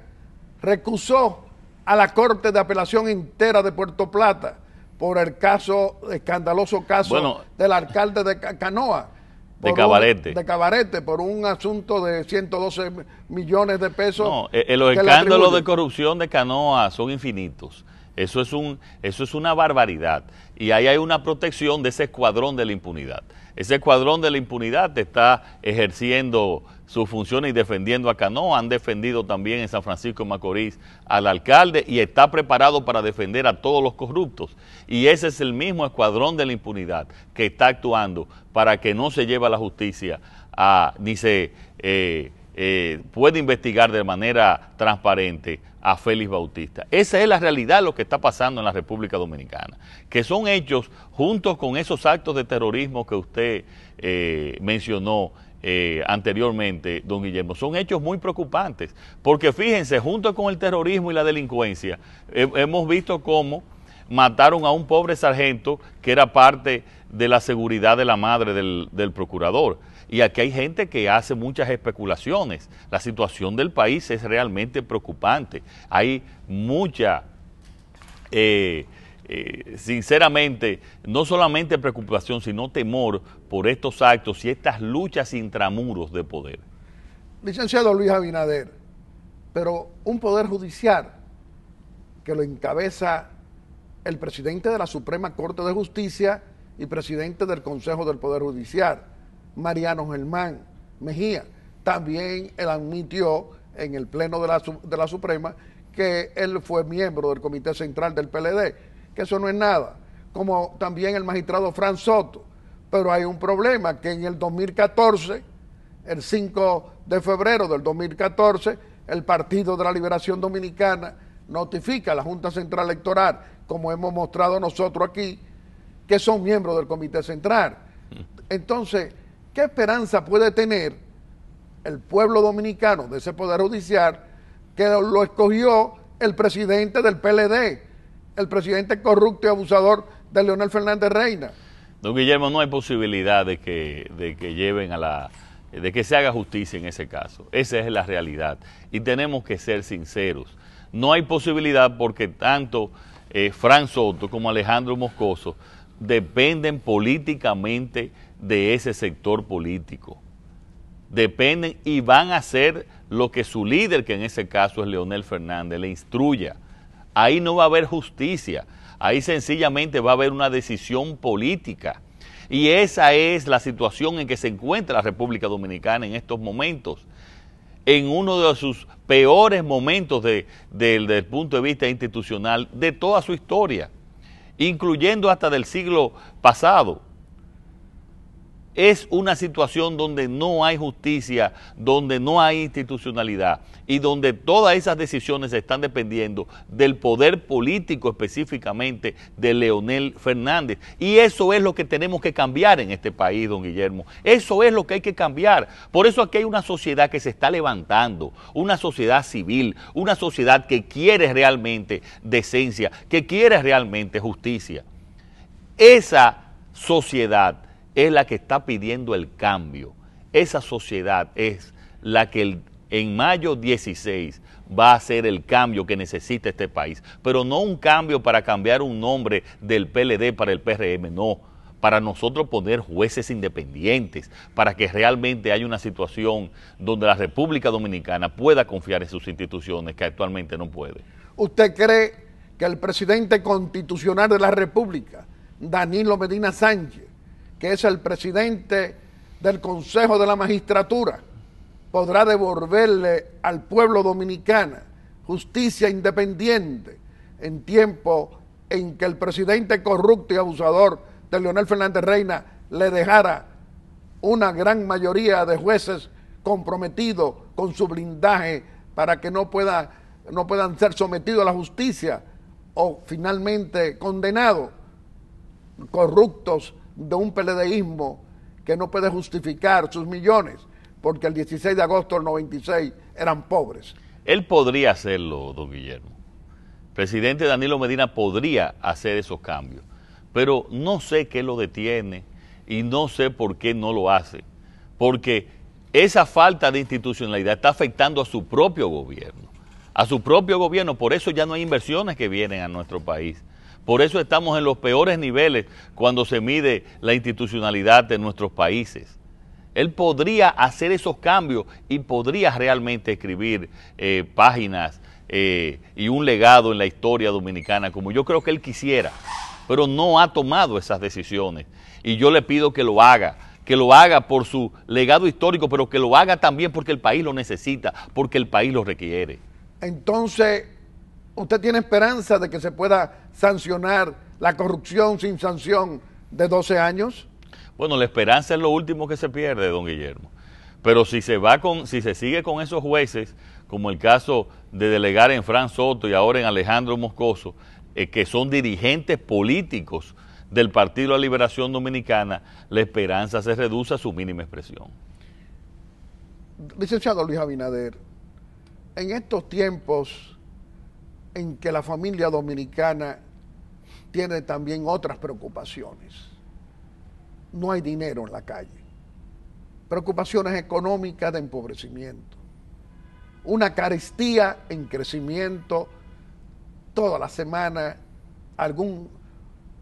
recusó a la Corte de Apelación Entera de Puerto Plata por el caso, escandaloso caso del alcalde de Canoa. De Cabarete. de Cabarete, por un asunto de 112 millones de pesos. No, eh, eh, los escándalos de corrupción de Canoa son infinitos. Eso es, un, eso es una barbaridad y ahí hay una protección de ese escuadrón de la impunidad. Ese escuadrón de la impunidad está ejerciendo sus funciones y defendiendo a Cano, han defendido también en San Francisco de Macorís al alcalde y está preparado para defender a todos los corruptos. Y ese es el mismo escuadrón de la impunidad que está actuando para que no se lleve a la justicia ni se eh, eh, pueda investigar de manera transparente a Félix Bautista. Esa es la realidad lo que está pasando en la República Dominicana, que son hechos junto con esos actos de terrorismo que usted eh, mencionó eh, anteriormente, don Guillermo, son hechos muy preocupantes, porque fíjense, junto con el terrorismo y la delincuencia, hemos visto cómo mataron a un pobre sargento que era parte de la seguridad de la madre del, del procurador. Y aquí hay gente que hace muchas especulaciones. La situación del país es realmente preocupante. Hay mucha... Eh, eh, sinceramente, no solamente preocupación, sino temor por estos actos y estas luchas intramuros de poder. Licenciado Luis Abinader, pero un poder judicial que lo encabeza el presidente de la Suprema Corte de Justicia y presidente del Consejo del Poder Judicial Mariano Germán Mejía. También él admitió en el Pleno de la, Suprema que él fue miembro del Comité Central del PLD, que eso no es nada, como también el magistrado Fran Soto. Pero hay un problema, que en el 2014, el 5 de febrero del 2014, el Partido de la Liberación Dominicana notifica a la Junta Central Electoral, como hemos mostrado nosotros aquí, que son miembros del Comité Central. Mm. Entonces, ¿Qué esperanza puede tener el pueblo dominicano de ese poder judicial que lo escogió el presidente del PLD, el presidente corrupto y abusador de Leonel Fernández Reina? Don Guillermo, no hay posibilidad de que, que lleven a la de que se haga justicia en ese caso. Esa es la realidad. Y tenemos que ser sinceros. No hay posibilidad porque tanto eh, Fran Soto como Alejandro Moscoso dependen políticamente de ese sector político. Dependen y van a hacer lo que su líder, que en ese caso es Leonel Fernández, le instruya. Ahí no va a haber justicia, ahí sencillamente va a haber una decisión política. Y esa es la situación en que se encuentra la República Dominicana en estos momentos. En uno de sus peores momentos desde el punto de vista institucional de toda su historia, incluyendo hasta del siglo pasado es una situación donde no hay justicia, donde no hay institucionalidad y donde todas esas decisiones están dependiendo del poder político específicamente de Leonel Fernández. Y eso es lo que tenemos que cambiar en este país, don Guillermo. Eso es lo que hay que cambiar. Por eso aquí hay una sociedad que se está levantando, una sociedad civil, una sociedad que quiere realmente decencia, que quiere realmente justicia. Esa sociedad es la que está pidiendo el cambio. Esa sociedad es la que en mayo 16 va a ser el cambio que necesita este país. Pero no un cambio para cambiar un nombre del PLD para el PRM, no. Para nosotros poner jueces independientes, para que realmente haya una situación donde la República Dominicana pueda confiar en sus instituciones, que actualmente no puede. ¿Usted cree que el presidente constitucional de la República, Danilo Medina Sánchez, que es el presidente del Consejo de la Magistratura, podrá devolverle al pueblo dominicano justicia independiente en tiempo en que el presidente corrupto y abusador de Leonel Fernández Reina le dejara una gran mayoría de jueces comprometidos con su blindaje para que no, pueda, no puedan ser sometidos a la justicia o finalmente condenados, corruptos de un peledeísmo que no puede justificar sus millones, porque el 16 de agosto del 96 eran pobres. Él podría hacerlo, don Guillermo. El presidente Danilo Medina podría hacer esos cambios, pero no sé qué lo detiene y no sé por qué no lo hace, porque esa falta de institucionalidad está afectando a su propio gobierno, a su propio gobierno, por eso ya no hay inversiones que vienen a nuestro país. Por eso estamos en los peores niveles cuando se mide la institucionalidad de nuestros países. Él podría hacer esos cambios y podría realmente escribir eh, páginas eh, y un legado en la historia dominicana como yo creo que él quisiera, pero no ha tomado esas decisiones. Y yo le pido que lo haga, que lo haga por su legado histórico, pero que lo haga también porque el país lo necesita, porque el país lo requiere. Entonces, ¿Usted tiene esperanza de que se pueda sancionar la corrupción sin sanción de 12 años? Bueno, la esperanza es lo último que se pierde, don Guillermo. Pero si se va con, si se sigue con esos jueces, como el caso de delegar en Fran Soto y ahora en Alejandro Moscoso, eh, que son dirigentes políticos del Partido de la Liberación Dominicana, la esperanza se reduce a su mínima expresión. Licenciado Luis Abinader, en estos tiempos en que la familia dominicana tiene también otras preocupaciones. No hay dinero en la calle. Preocupaciones económicas de empobrecimiento. Una carestía en crecimiento. Toda la semana alguno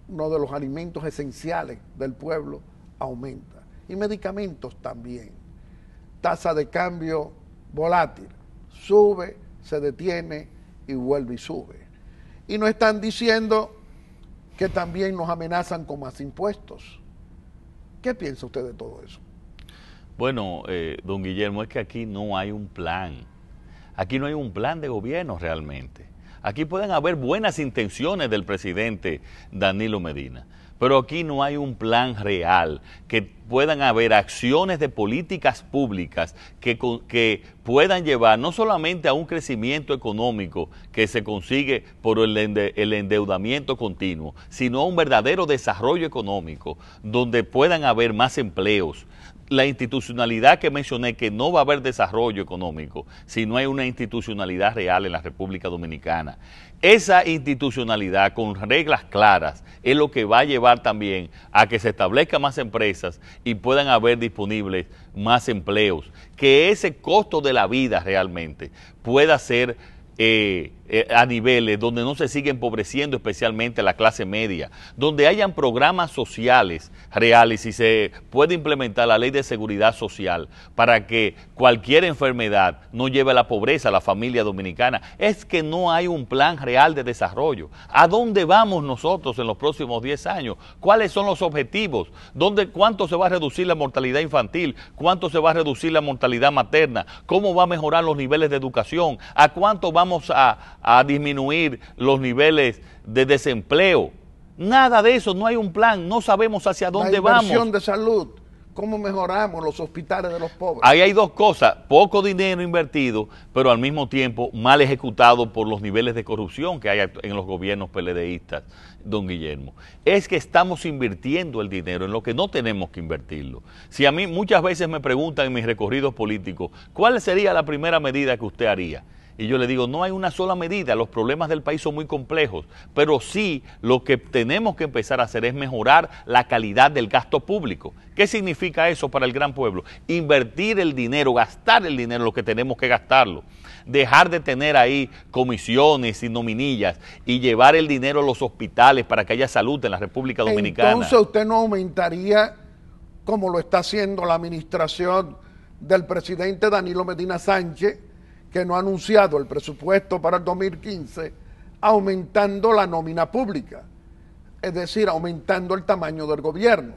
de los alimentos esenciales del pueblo aumenta. Y medicamentos también. Tasa de cambio volátil. Sube, se detiene, y vuelve y sube. Y no están diciendo que también nos amenazan con más impuestos. ¿Qué piensa usted de todo eso? Bueno, eh, don Guillermo, es que aquí no hay un plan. Aquí no hay un plan de gobierno realmente. Aquí pueden haber buenas intenciones del presidente Danilo Medina, pero aquí no hay un plan real, que puedan haber acciones de políticas públicas que, puedan llevar no solamente a un crecimiento económico que se consigue por el, el endeudamiento continuo, sino a un verdadero desarrollo económico, donde puedan haber más empleos, la institucionalidad que mencioné, que no va a haber desarrollo económico si no hay una institucionalidad real en la República Dominicana. Esa institucionalidad con reglas claras es lo que va a llevar también a que se establezcan más empresas y puedan haber disponibles más empleos, que ese costo de la vida realmente pueda ser eh, eh, a niveles donde no se sigue empobreciendo especialmente la clase media, donde hayan programas sociales reales y se puede implementar la ley de seguridad social para que cualquier enfermedad no lleve a la pobreza a la familia dominicana, es que no hay un plan real de desarrollo. ¿A dónde vamos nosotros en los próximos 10 años? ¿Cuáles son los objetivos? ¿Cuánto se va a reducir la mortalidad infantil? ¿Cuánto se va a reducir la mortalidad materna? ¿Cómo va a mejorar los niveles de educación? ¿A cuánto vamos a a disminuir los niveles de desempleo. Nada de eso, no hay un plan, no sabemos hacia dónde vamos. La vamos. de salud, cómo mejoramos los hospitales de los pobres. Ahí hay dos cosas, poco dinero invertido, pero al mismo tiempo mal ejecutado por los niveles de corrupción que hay en los gobiernos peledeístas, don Guillermo. Es que estamos invirtiendo el dinero en lo que no tenemos que invertirlo. Si a mí muchas veces me preguntan en mis recorridos políticos, ¿cuál sería la primera medida que usted haría? Y yo le digo, no hay una sola medida, los problemas del país son muy complejos, pero sí lo que tenemos que empezar a hacer es mejorar la calidad del gasto público. ¿Qué significa eso para el gran pueblo? Invertir el dinero, gastar el dinero lo que tenemos que gastarlo. Dejar de tener ahí comisiones y nominillas y llevar el dinero a los hospitales para que haya salud en la República Dominicana. Entonces usted no aumentaría como lo está haciendo la administración del presidente Danilo Medina Sánchez que no ha anunciado el presupuesto para el 2015, aumentando la nómina pública, es decir, aumentando el tamaño del gobierno.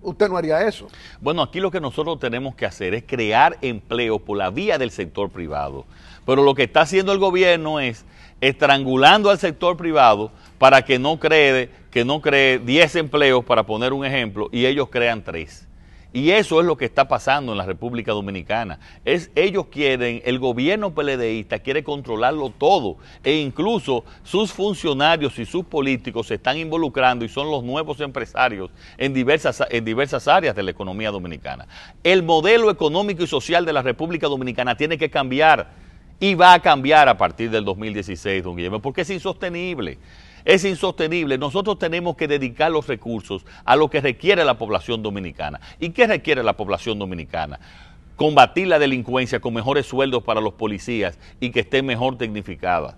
Usted no haría eso. Bueno, aquí lo que nosotros tenemos que hacer es crear empleo por la vía del sector privado. Pero lo que está haciendo el gobierno es estrangulando al sector privado para que no cree, que no cree 10 empleos, para poner un ejemplo, y ellos crean 3. Y eso es lo que está pasando en la República Dominicana. Es, ellos quieren, el gobierno peledeísta quiere controlarlo todo e incluso sus funcionarios y sus políticos se están involucrando y son los nuevos empresarios en diversas, en diversas áreas de la economía dominicana. El modelo económico y social de la República Dominicana tiene que cambiar y va a cambiar a partir del 2016, don Guillermo, porque es insostenible es insostenible. Nosotros tenemos que dedicar los recursos a lo que requiere la población dominicana. ¿Y qué requiere la población dominicana? Combatir la delincuencia con mejores sueldos para los policías y que estén mejor tecnificadas.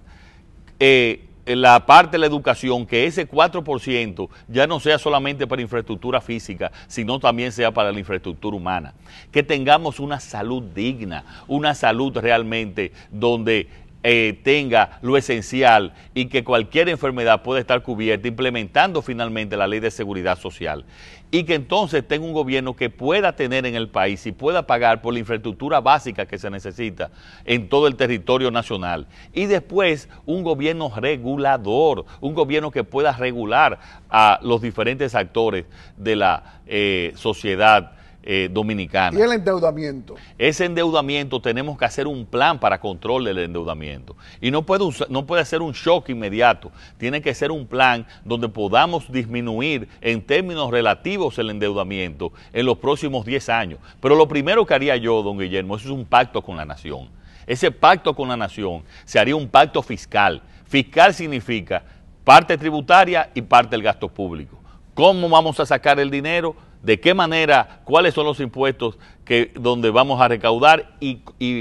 Eh, la parte de la educación, que ese 4% ya no sea solamente para infraestructura física, sino también sea para la infraestructura humana. Que tengamos una salud digna, una salud realmente donde eh, tenga lo esencial y que cualquier enfermedad pueda estar cubierta, implementando finalmente la ley de seguridad social. Y que entonces tenga un gobierno que pueda tener en el país y pueda pagar por la infraestructura básica que se necesita en todo el territorio nacional. Y después un gobierno regulador, un gobierno que pueda regular a los diferentes actores de la eh, sociedad eh, dominicana. ¿Y el endeudamiento? Ese endeudamiento tenemos que hacer un plan para control del endeudamiento. Y no puede, no puede ser un shock inmediato. Tiene que ser un plan donde podamos disminuir en términos relativos el endeudamiento en los próximos 10 años. Pero lo primero que haría yo, don Guillermo, es un pacto con la nación. Ese pacto con la nación se haría un pacto fiscal. Fiscal significa parte tributaria y parte del gasto público. ¿Cómo vamos a sacar el dinero? de qué manera, cuáles son los impuestos que donde vamos a recaudar y,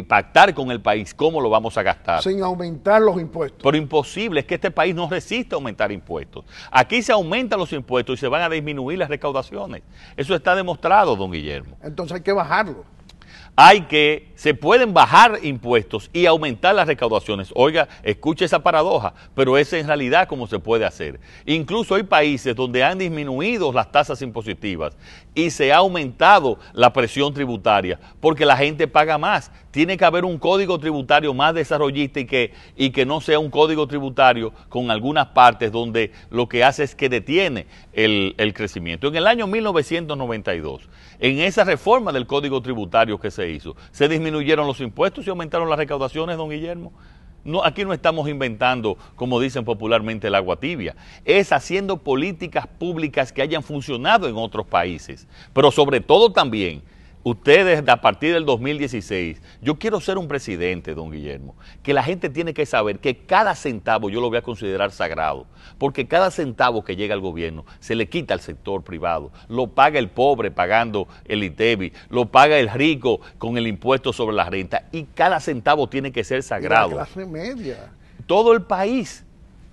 pactar con el país cómo lo vamos a gastar. Sin aumentar los impuestos. Pero imposible es que este país no resiste a aumentar impuestos. Aquí se aumentan los impuestos y se van a disminuir las recaudaciones. Eso está demostrado, don Guillermo. Entonces hay que bajarlo hay que, se pueden bajar impuestos y aumentar las recaudaciones. Oiga, escuche esa paradoja, pero es en realidad como se puede hacer. Incluso hay países donde han disminuido las tasas impositivas y se ha aumentado la presión tributaria porque la gente paga más tiene que haber un código tributario más desarrollista y que, no sea un código tributario con algunas partes donde lo que hace es que detiene el, crecimiento. En el año 1992, en esa reforma del código tributario que se hizo, se disminuyeron los impuestos y aumentaron las recaudaciones, don Guillermo. aquí no estamos inventando, como dicen popularmente, el agua tibia. Es haciendo políticas públicas que hayan funcionado en otros países, pero sobre todo también Ustedes, a partir del 2016, yo quiero ser un presidente, don Guillermo, que la gente tiene que saber que cada centavo yo lo voy a considerar sagrado, porque cada centavo que llega al gobierno se le quita al sector privado, lo paga el pobre pagando el ITEBI, lo paga el rico con el impuesto sobre la renta, y cada centavo tiene que ser sagrado. media. Todo el país,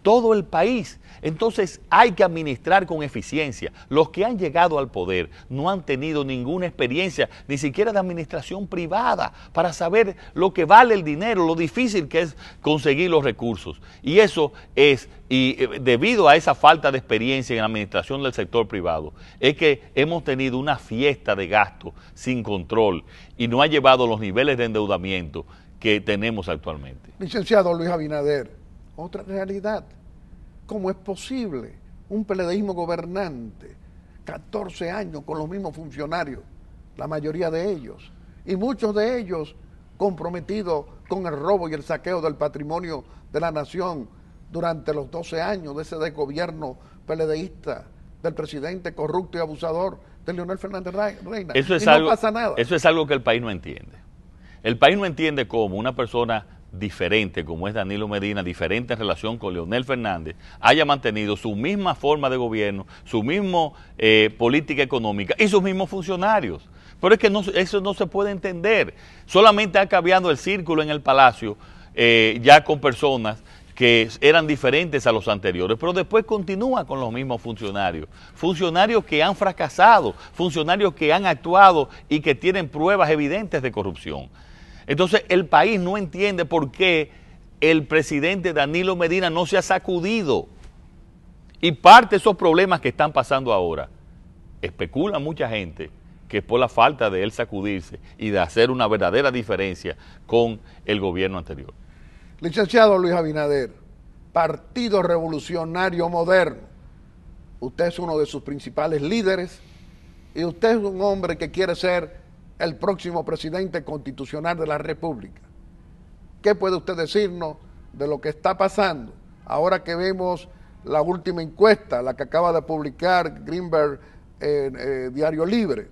todo el país. Entonces hay que administrar con eficiencia. Los que han llegado al poder no han tenido ninguna experiencia, ni siquiera de administración privada, para saber lo que vale el dinero, lo difícil que es conseguir los recursos. Y eso es, y eh, debido a esa falta de experiencia en la administración del sector privado, es que hemos tenido una fiesta de gasto sin control y no ha llevado los niveles de endeudamiento que tenemos actualmente. Licenciado Luis Abinader, otra realidad ¿Cómo es posible un peledeísmo gobernante, 14 años con los mismos funcionarios, la mayoría de ellos, y muchos de ellos comprometidos con el robo y el saqueo del patrimonio de la nación durante los 12 años de ese desgobierno peledeísta del presidente corrupto y abusador de Leonel Fernández Reina. Eso no pasa nada. Eso es algo que el país no entiende. El país no entiende cómo una persona diferente, como es Danilo Medina, diferente en relación con Leonel Fernández, haya mantenido su misma forma de gobierno, su misma eh, política económica y sus mismos funcionarios. Pero es que eso no se puede entender. Solamente ha cambiado el círculo en el palacio, eh, ya con personas que eran diferentes a los anteriores, pero después continúa con los mismos funcionarios. Funcionarios que han fracasado, funcionarios que han actuado y que tienen pruebas evidentes de corrupción. Entonces el país no entiende por qué el presidente Danilo Medina no se ha sacudido. Y parte de esos problemas que están pasando ahora, especula mucha gente que es por la falta de él sacudirse y de hacer una verdadera diferencia con el gobierno anterior. Licenciado Luis Abinader, Partido Revolucionario Moderno, usted es uno de sus principales líderes y usted es un hombre que quiere ser el próximo presidente constitucional de la República. ¿Qué puede usted decirnos de lo que está pasando ahora que vemos la última encuesta, la que acaba de publicar Greenberg en eh, Diario Libre,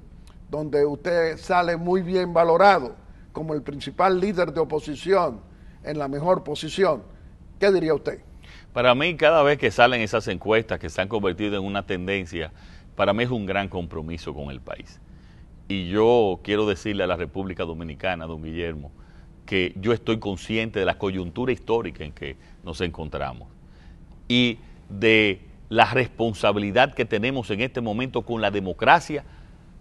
donde usted sale muy bien valorado como el principal líder de oposición en la mejor posición? ¿Qué diría usted? Para mí, cada vez que salen esas encuestas que se han convertido en una tendencia, para mí es un gran compromiso con el país. Y yo quiero decirle a la República Dominicana, don Guillermo, que yo estoy consciente de la coyuntura histórica en que nos encontramos y de la responsabilidad que tenemos en este momento con la democracia,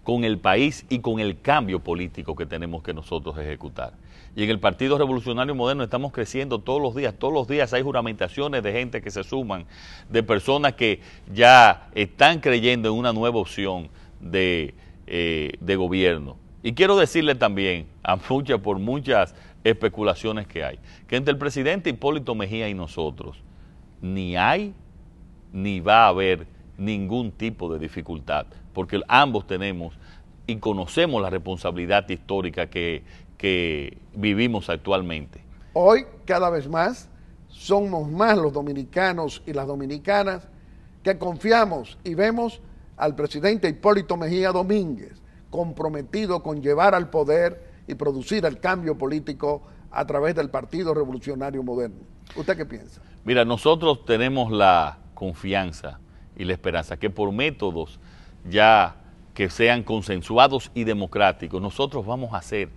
con el país y con el cambio político que tenemos que nosotros ejecutar. Y en el Partido Revolucionario Moderno estamos creciendo todos los días, todos los días hay juramentaciones de gente que se suman, de personas que ya están creyendo en una nueva opción de eh, de gobierno. Y quiero decirle también, a muchas, por muchas especulaciones que hay, que entre el presidente Hipólito Mejía y nosotros ni hay ni va a haber ningún tipo de dificultad, porque ambos tenemos y conocemos la responsabilidad histórica que, que vivimos actualmente. Hoy, cada vez más, somos más los dominicanos y las dominicanas que confiamos y vemos al presidente Hipólito Mejía Domínguez, comprometido con llevar al poder y producir el cambio político a través del Partido Revolucionario Moderno. ¿Usted qué piensa? Mira, nosotros tenemos la confianza y la esperanza que por métodos ya que sean consensuados y democráticos, nosotros vamos a ser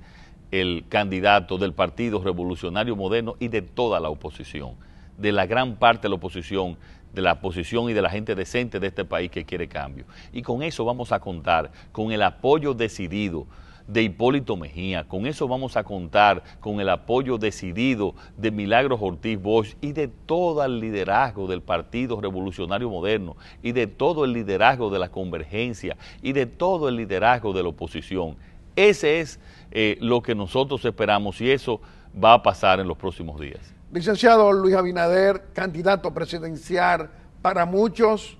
el candidato del Partido Revolucionario Moderno y de toda la oposición, de la gran parte de la oposición, de la oposición y de la gente decente de este país que quiere cambio. Y con eso vamos a contar, con el apoyo decidido de Hipólito Mejía, con eso vamos a contar, con el apoyo decidido de Milagros Ortiz Bosch y de todo el liderazgo del Partido Revolucionario Moderno y de todo el liderazgo de la convergencia y de todo el liderazgo de la oposición. Ese es eh, lo que nosotros esperamos y eso va a pasar en los próximos días. Licenciado Luis Abinader, candidato presidencial para muchos,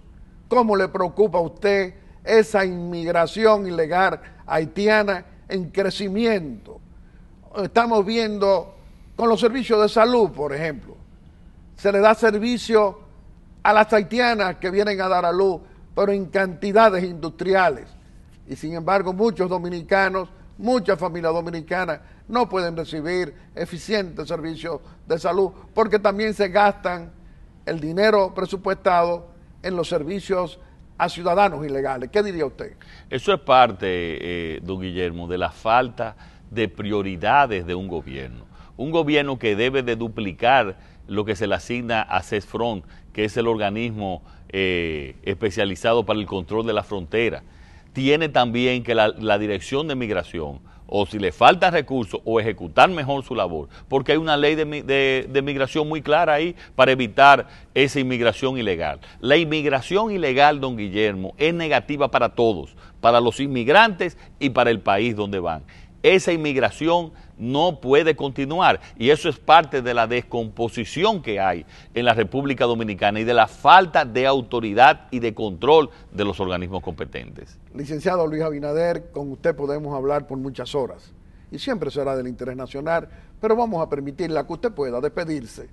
¿cómo le preocupa a usted esa inmigración ilegal haitiana en crecimiento? Estamos viendo con los servicios de salud, por ejemplo. Se le da servicio a las haitianas que vienen a dar a luz, pero en cantidades industriales. Y sin embargo, muchos dominicanos Muchas familias dominicanas no pueden recibir eficientes servicios de salud porque también se gastan el dinero presupuestado en los servicios a ciudadanos ilegales. ¿Qué diría usted? Eso es parte, eh, don Guillermo, de la falta de prioridades de un gobierno. Un gobierno que debe de duplicar lo que se le asigna a CESFRON, que es el organismo eh, especializado para el control de la frontera tiene también que la, dirección de migración, o si le falta recursos, o ejecutar mejor su labor, porque hay una ley de, de, de, migración muy clara ahí para evitar esa inmigración ilegal. La inmigración ilegal, don Guillermo, es negativa para todos, para los inmigrantes y para el país donde van. Esa inmigración no puede continuar y eso es parte de la descomposición que hay en la República Dominicana y de la falta de autoridad y de control de los organismos competentes. Licenciado Luis Abinader, con usted podemos hablar por muchas horas y siempre será del interés nacional, pero vamos a a que usted pueda despedirse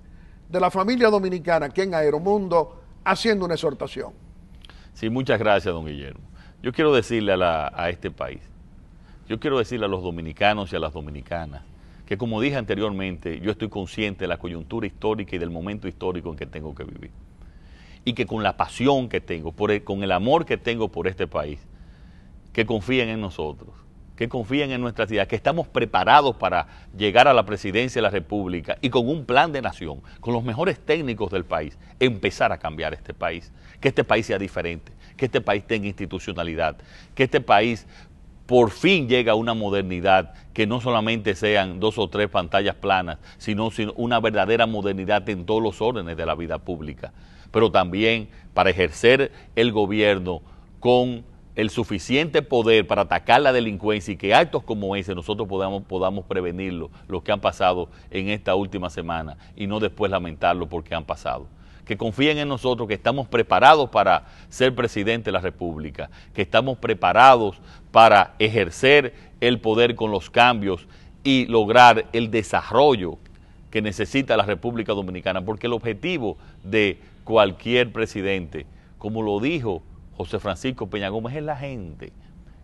de la familia dominicana aquí en Aeromundo haciendo una exhortación. Sí, muchas gracias, don Guillermo. Yo quiero decirle a este país, yo quiero decirle a los dominicanos y a las dominicanas que como dije anteriormente, yo estoy consciente de la coyuntura histórica y del momento histórico en que tengo que vivir. Y que con la pasión que tengo, con el amor que tengo por este país, que confíen en nosotros, que confíen en nuestra ciudad, que estamos preparados para llegar a la presidencia de la República y con un plan de nación, con los mejores técnicos del país, empezar a cambiar este país, que este país sea diferente, que este país tenga institucionalidad, que este país por fin llega una modernidad que no solamente sean dos o tres pantallas planas, sino, una verdadera modernidad en todos los órdenes de la vida pública, pero también para ejercer el gobierno con el suficiente poder para atacar la delincuencia y que actos como ese nosotros podamos, podamos prevenirlo, los que han pasado en esta última semana, y no después lamentarlo porque han pasado que confíen en nosotros, que estamos preparados para ser presidente de la República, que estamos preparados para ejercer el poder con los cambios y lograr el desarrollo que necesita la República Dominicana, porque el objetivo de cualquier presidente, como lo dijo José Francisco Peña Gómez, es la gente,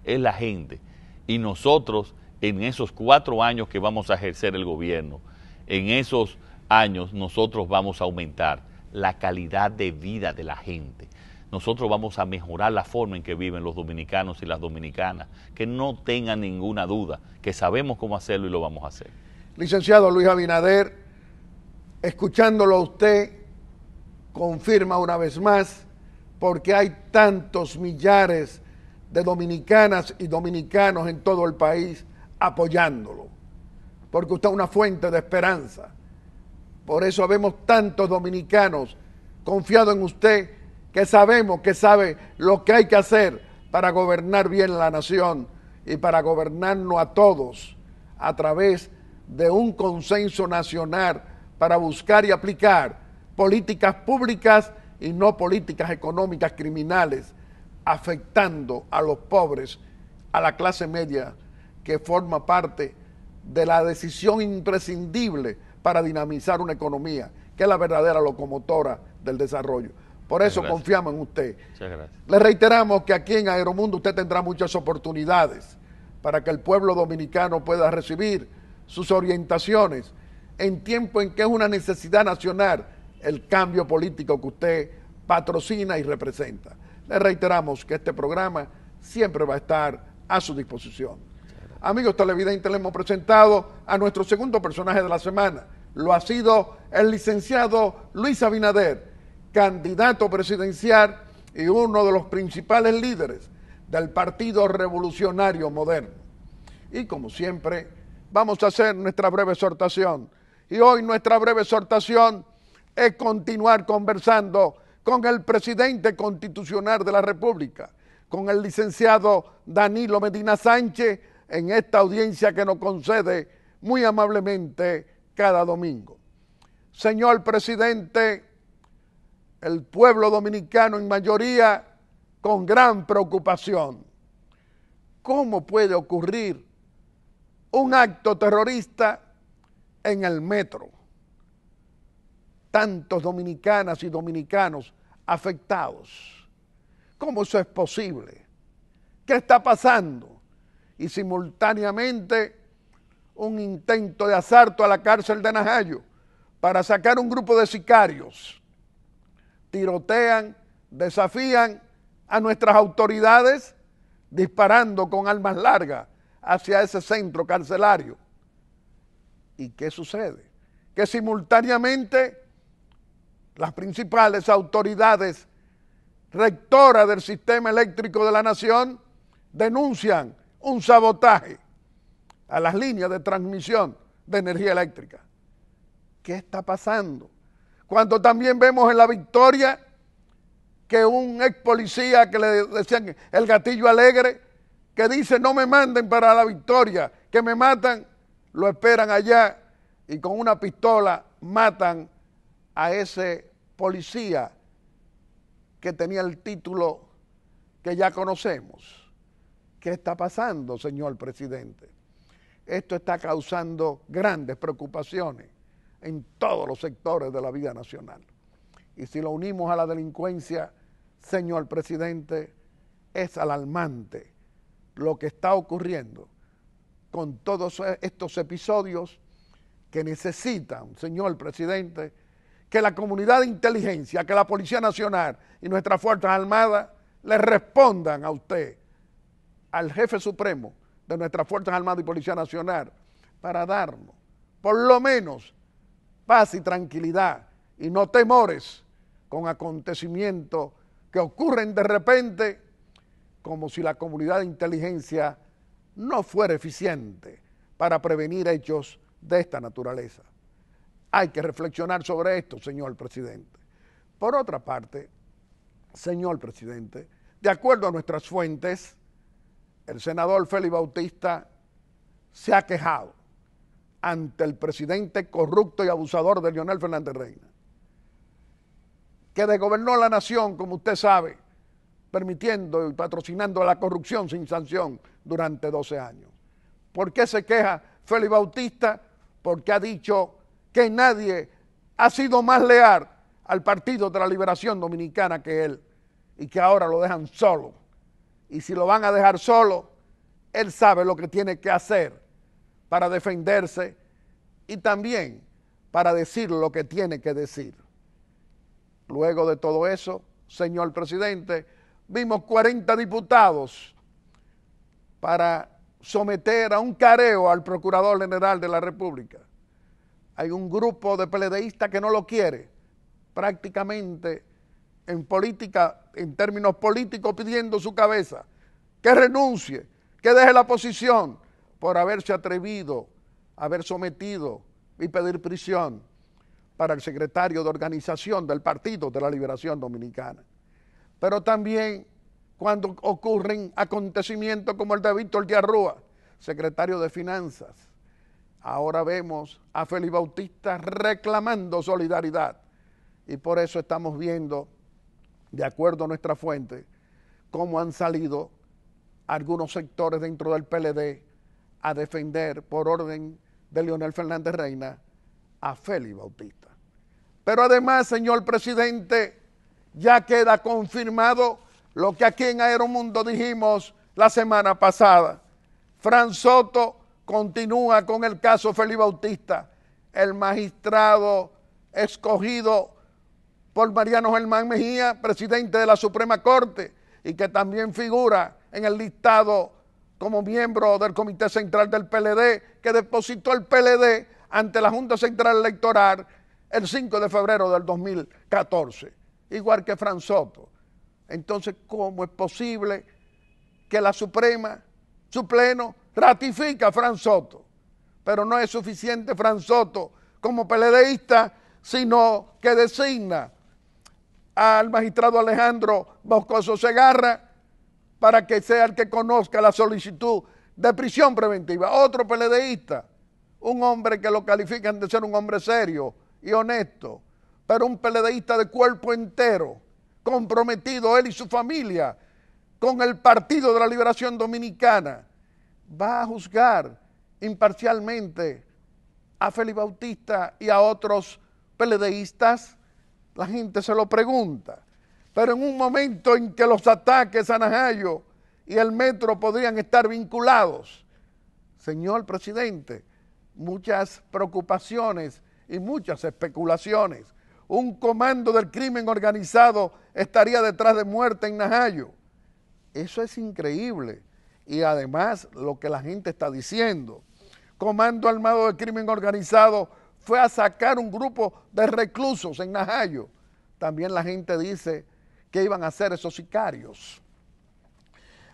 es la gente. Y nosotros, en esos cuatro años que vamos a ejercer el gobierno, en esos años nosotros vamos a aumentar la calidad de vida de la gente. Nosotros vamos a mejorar la forma en que viven los dominicanos y las dominicanas, que no tengan ninguna duda, que sabemos cómo hacerlo y lo vamos a hacer. Licenciado Luis Abinader, escuchándolo a usted, confirma una vez más, porque hay tantos millares de dominicanas y dominicanos en todo el país apoyándolo, porque usted es una fuente de esperanza por eso vemos tantos dominicanos confiados en usted que sabemos que sabe lo que hay que hacer para gobernar bien la nación y para gobernarnos a todos a través de un consenso nacional para buscar y aplicar políticas públicas y no políticas económicas criminales, afectando a los pobres, a la clase media, que forma parte de la decisión imprescindible para dinamizar una economía, que es la verdadera locomotora del desarrollo. Por eso confiamos en usted. Muchas gracias. Le reiteramos que aquí en Aeromundo usted tendrá muchas oportunidades para que el pueblo dominicano pueda recibir sus orientaciones en tiempo en que es una necesidad nacional el cambio político que usted patrocina y representa. Le reiteramos que este programa siempre va a estar a su disposición. Amigos televidentes, le hemos presentado a nuestro segundo personaje de la semana, lo ha sido el licenciado Luis Abinader, candidato presidencial y uno de los principales líderes del Partido Revolucionario Moderno. Y como siempre, vamos a hacer nuestra breve exhortación. Y hoy nuestra breve exhortación es continuar conversando con el presidente constitucional de la República, con el licenciado Danilo Medina Sánchez, en esta audiencia que nos concede muy amablemente cada domingo. Señor presidente, el pueblo dominicano en mayoría con gran preocupación. ¿Cómo puede ocurrir un acto terrorista en el metro? Tantos dominicanas y dominicanos afectados. ¿Cómo eso es posible? ¿Qué está pasando? Y simultáneamente un intento de asalto a la cárcel de Najayo para sacar un grupo de sicarios. Tirotean, desafían a nuestras autoridades disparando con armas largas hacia ese centro carcelario. ¿Y qué sucede? Que simultáneamente las principales autoridades rectoras del sistema eléctrico de la nación denuncian un sabotaje a las líneas de transmisión de energía eléctrica. ¿Qué está pasando? Cuando también vemos en la victoria que un ex policía que le decían el gatillo alegre, que dice no me manden para la victoria, que me matan, lo esperan allá y con una pistola matan a ese policía que tenía el título que ya conocemos. ¿Qué está pasando, señor presidente? esto está causando grandes preocupaciones en todos los sectores de la vida nacional. Y si lo unimos a la delincuencia, señor presidente, es alarmante lo que está ocurriendo con todos estos episodios que necesitan, señor presidente, que la comunidad de inteligencia, que la Policía Nacional y nuestras Fuerzas Armadas le respondan a usted, al jefe supremo, de nuestras Fuerzas Armadas y Policía Nacional para darnos, por lo menos, paz y tranquilidad y no temores con acontecimientos que ocurren de repente como si la comunidad de inteligencia no fuera eficiente para prevenir hechos de esta naturaleza. Hay que reflexionar sobre esto, señor presidente. Por otra parte, señor presidente, de acuerdo a nuestras fuentes, el senador Félix Bautista se ha quejado ante el presidente corrupto y abusador de Leonel Fernández Reina, que desgobernó la nación, como usted sabe, permitiendo y patrocinando la corrupción sin sanción durante 12 años. ¿Por qué se queja Félix Bautista? Porque ha dicho que nadie ha sido más leal al Partido de la Liberación Dominicana que él y que ahora lo dejan solo y si lo van a dejar solo, él sabe lo que tiene que hacer para defenderse y también para decir lo que tiene que decir. Luego de todo eso, señor presidente, vimos 40 diputados para someter a un careo al Procurador General de la República. Hay un grupo de pledeístas que no lo quiere, prácticamente en política, en términos políticos, pidiendo su cabeza, que renuncie, que deje la posición por haberse atrevido, haber sometido y pedir prisión para el secretario de organización del Partido de la Liberación Dominicana. Pero también cuando ocurren acontecimientos como el de Víctor Díaz secretario de Finanzas. Ahora vemos a Félix Bautista reclamando solidaridad y por eso estamos viendo de acuerdo a nuestra fuente, cómo han salido algunos sectores dentro del PLD a defender por orden de Leonel Fernández Reina a Félix Bautista. Pero además, señor presidente, ya queda confirmado lo que aquí en Aeromundo dijimos la semana pasada. Fran Soto continúa con el caso Félix Bautista. El magistrado escogido por Mariano Germán Mejía, presidente de la Suprema Corte, y que también figura en el listado como miembro del Comité Central del PLD, que depositó el PLD ante la Junta Central Electoral el 5 de febrero del 2014, igual que Fran Entonces, ¿cómo es posible que la Suprema, su pleno, ratifica a Fran Soto? Pero no es suficiente Fran Soto como PLDista, sino que designa al magistrado Alejandro Boscoso Segarra para que sea el que conozca la solicitud de prisión preventiva. Otro peledeísta, un hombre que lo califican de ser un hombre serio y honesto, pero un peledeísta de cuerpo entero, comprometido él y su familia con el Partido de la Liberación Dominicana, va a juzgar imparcialmente a Felipe Bautista y a otros peledeístas la gente se lo pregunta. Pero en un momento en que los ataques a Najayo y el metro podrían estar vinculados, señor presidente, muchas preocupaciones y muchas especulaciones. Un comando del crimen organizado estaría detrás de muerte en Najayo. Eso es increíble. Y además lo que la gente está diciendo. Comando armado del crimen organizado fue a sacar un grupo de reclusos en Najayo. También la gente dice que iban a hacer esos sicarios.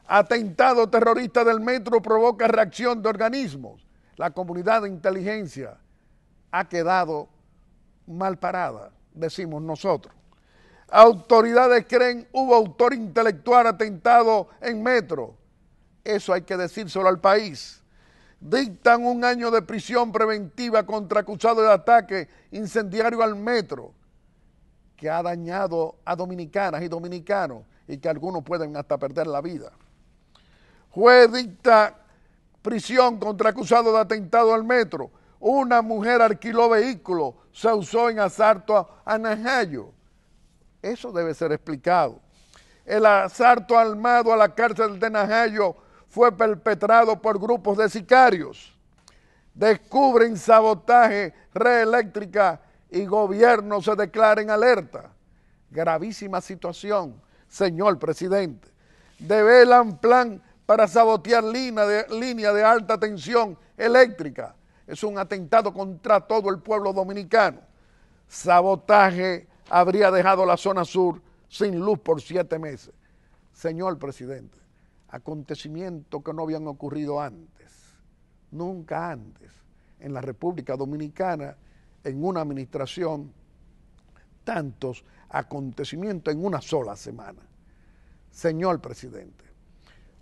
Atentado terrorista del metro provoca reacción de organismos. La comunidad de inteligencia ha quedado mal parada, decimos nosotros. Autoridades creen hubo autor intelectual atentado en metro. Eso hay que decírselo al país dictan un año de prisión preventiva contra acusado de ataque incendiario al metro que ha dañado a dominicanas y dominicanos y que algunos pueden hasta perder la vida. Juez dicta prisión contra acusado de atentado al metro. Una mujer alquiló vehículo, se usó en asalto a, a Najayo. Eso debe ser explicado. El asalto armado a la cárcel de Najayo fue perpetrado por grupos de sicarios. Descubren sabotaje, red eléctrica y gobierno se declara en alerta. Gravísima situación, señor presidente. Develan plan para sabotear línea de, línea de alta tensión eléctrica. Es un atentado contra todo el pueblo dominicano. Sabotaje habría dejado la zona sur sin luz por siete meses. Señor presidente, acontecimientos que no habían ocurrido antes, nunca antes, en la República Dominicana, en una administración, tantos acontecimientos en una sola semana. Señor presidente,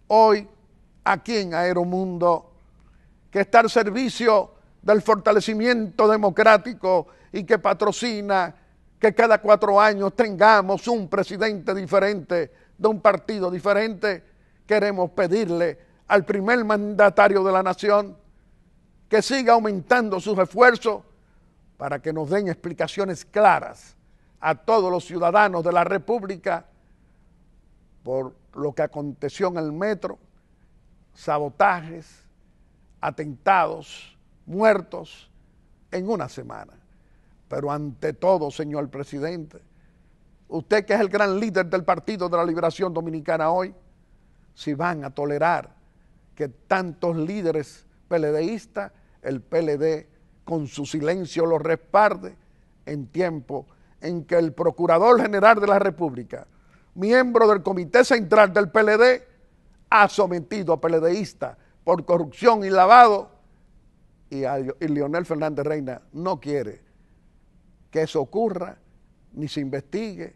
hoy aquí en Aeromundo, que está al servicio del fortalecimiento democrático y que patrocina que cada cuatro años tengamos un presidente diferente, de un partido diferente, queremos pedirle al primer mandatario de la nación que siga aumentando sus esfuerzos para que nos den explicaciones claras a todos los ciudadanos de la República por lo que aconteció en el metro, sabotajes, atentados, muertos en una semana. Pero ante todo, señor presidente, usted que es el gran líder del Partido de la Liberación Dominicana hoy, si van a tolerar que tantos líderes PLDistas, el PLD con su silencio los respalde en tiempo en que el Procurador General de la República, miembro del Comité Central del PLD, ha sometido a PLDistas por corrupción y lavado, y, y Leonel Fernández Reina no quiere que eso ocurra, ni se investigue,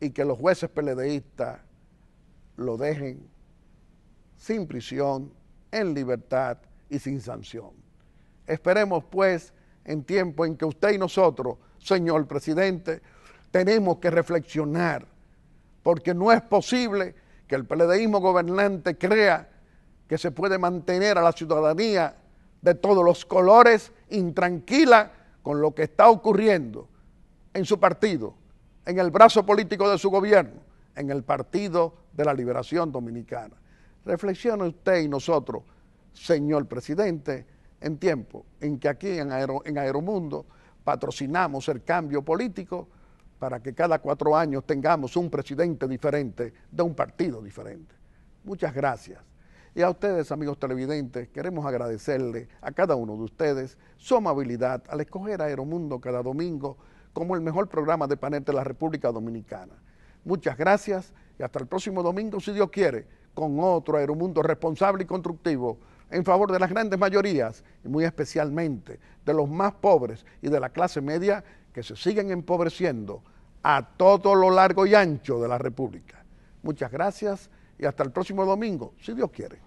y que los jueces PLDistas lo dejen sin prisión, en libertad y sin sanción. Esperemos pues en tiempo en que usted y nosotros, señor presidente, tenemos que reflexionar, porque no es posible que el peledeísmo gobernante crea que se puede mantener a la ciudadanía de todos los colores intranquila con lo que está ocurriendo en su partido, en el brazo político de su gobierno, en el Partido de la Liberación Dominicana. Reflexione usted y nosotros, señor presidente, en tiempo en que aquí en, Aeromundo patrocinamos el cambio político para que cada cuatro años tengamos un presidente diferente de un partido diferente. Muchas gracias. Y a ustedes, amigos televidentes, queremos agradecerle a cada uno de ustedes su amabilidad al escoger Aeromundo cada domingo como el mejor programa de panel de la República Dominicana. Muchas gracias y hasta el próximo domingo, si Dios quiere con otro aeromundo responsable y constructivo en favor de las grandes mayorías y muy especialmente de los más pobres y de la clase media que se siguen empobreciendo a todo lo largo y ancho de la República. Muchas gracias y hasta el próximo domingo, si Dios quiere.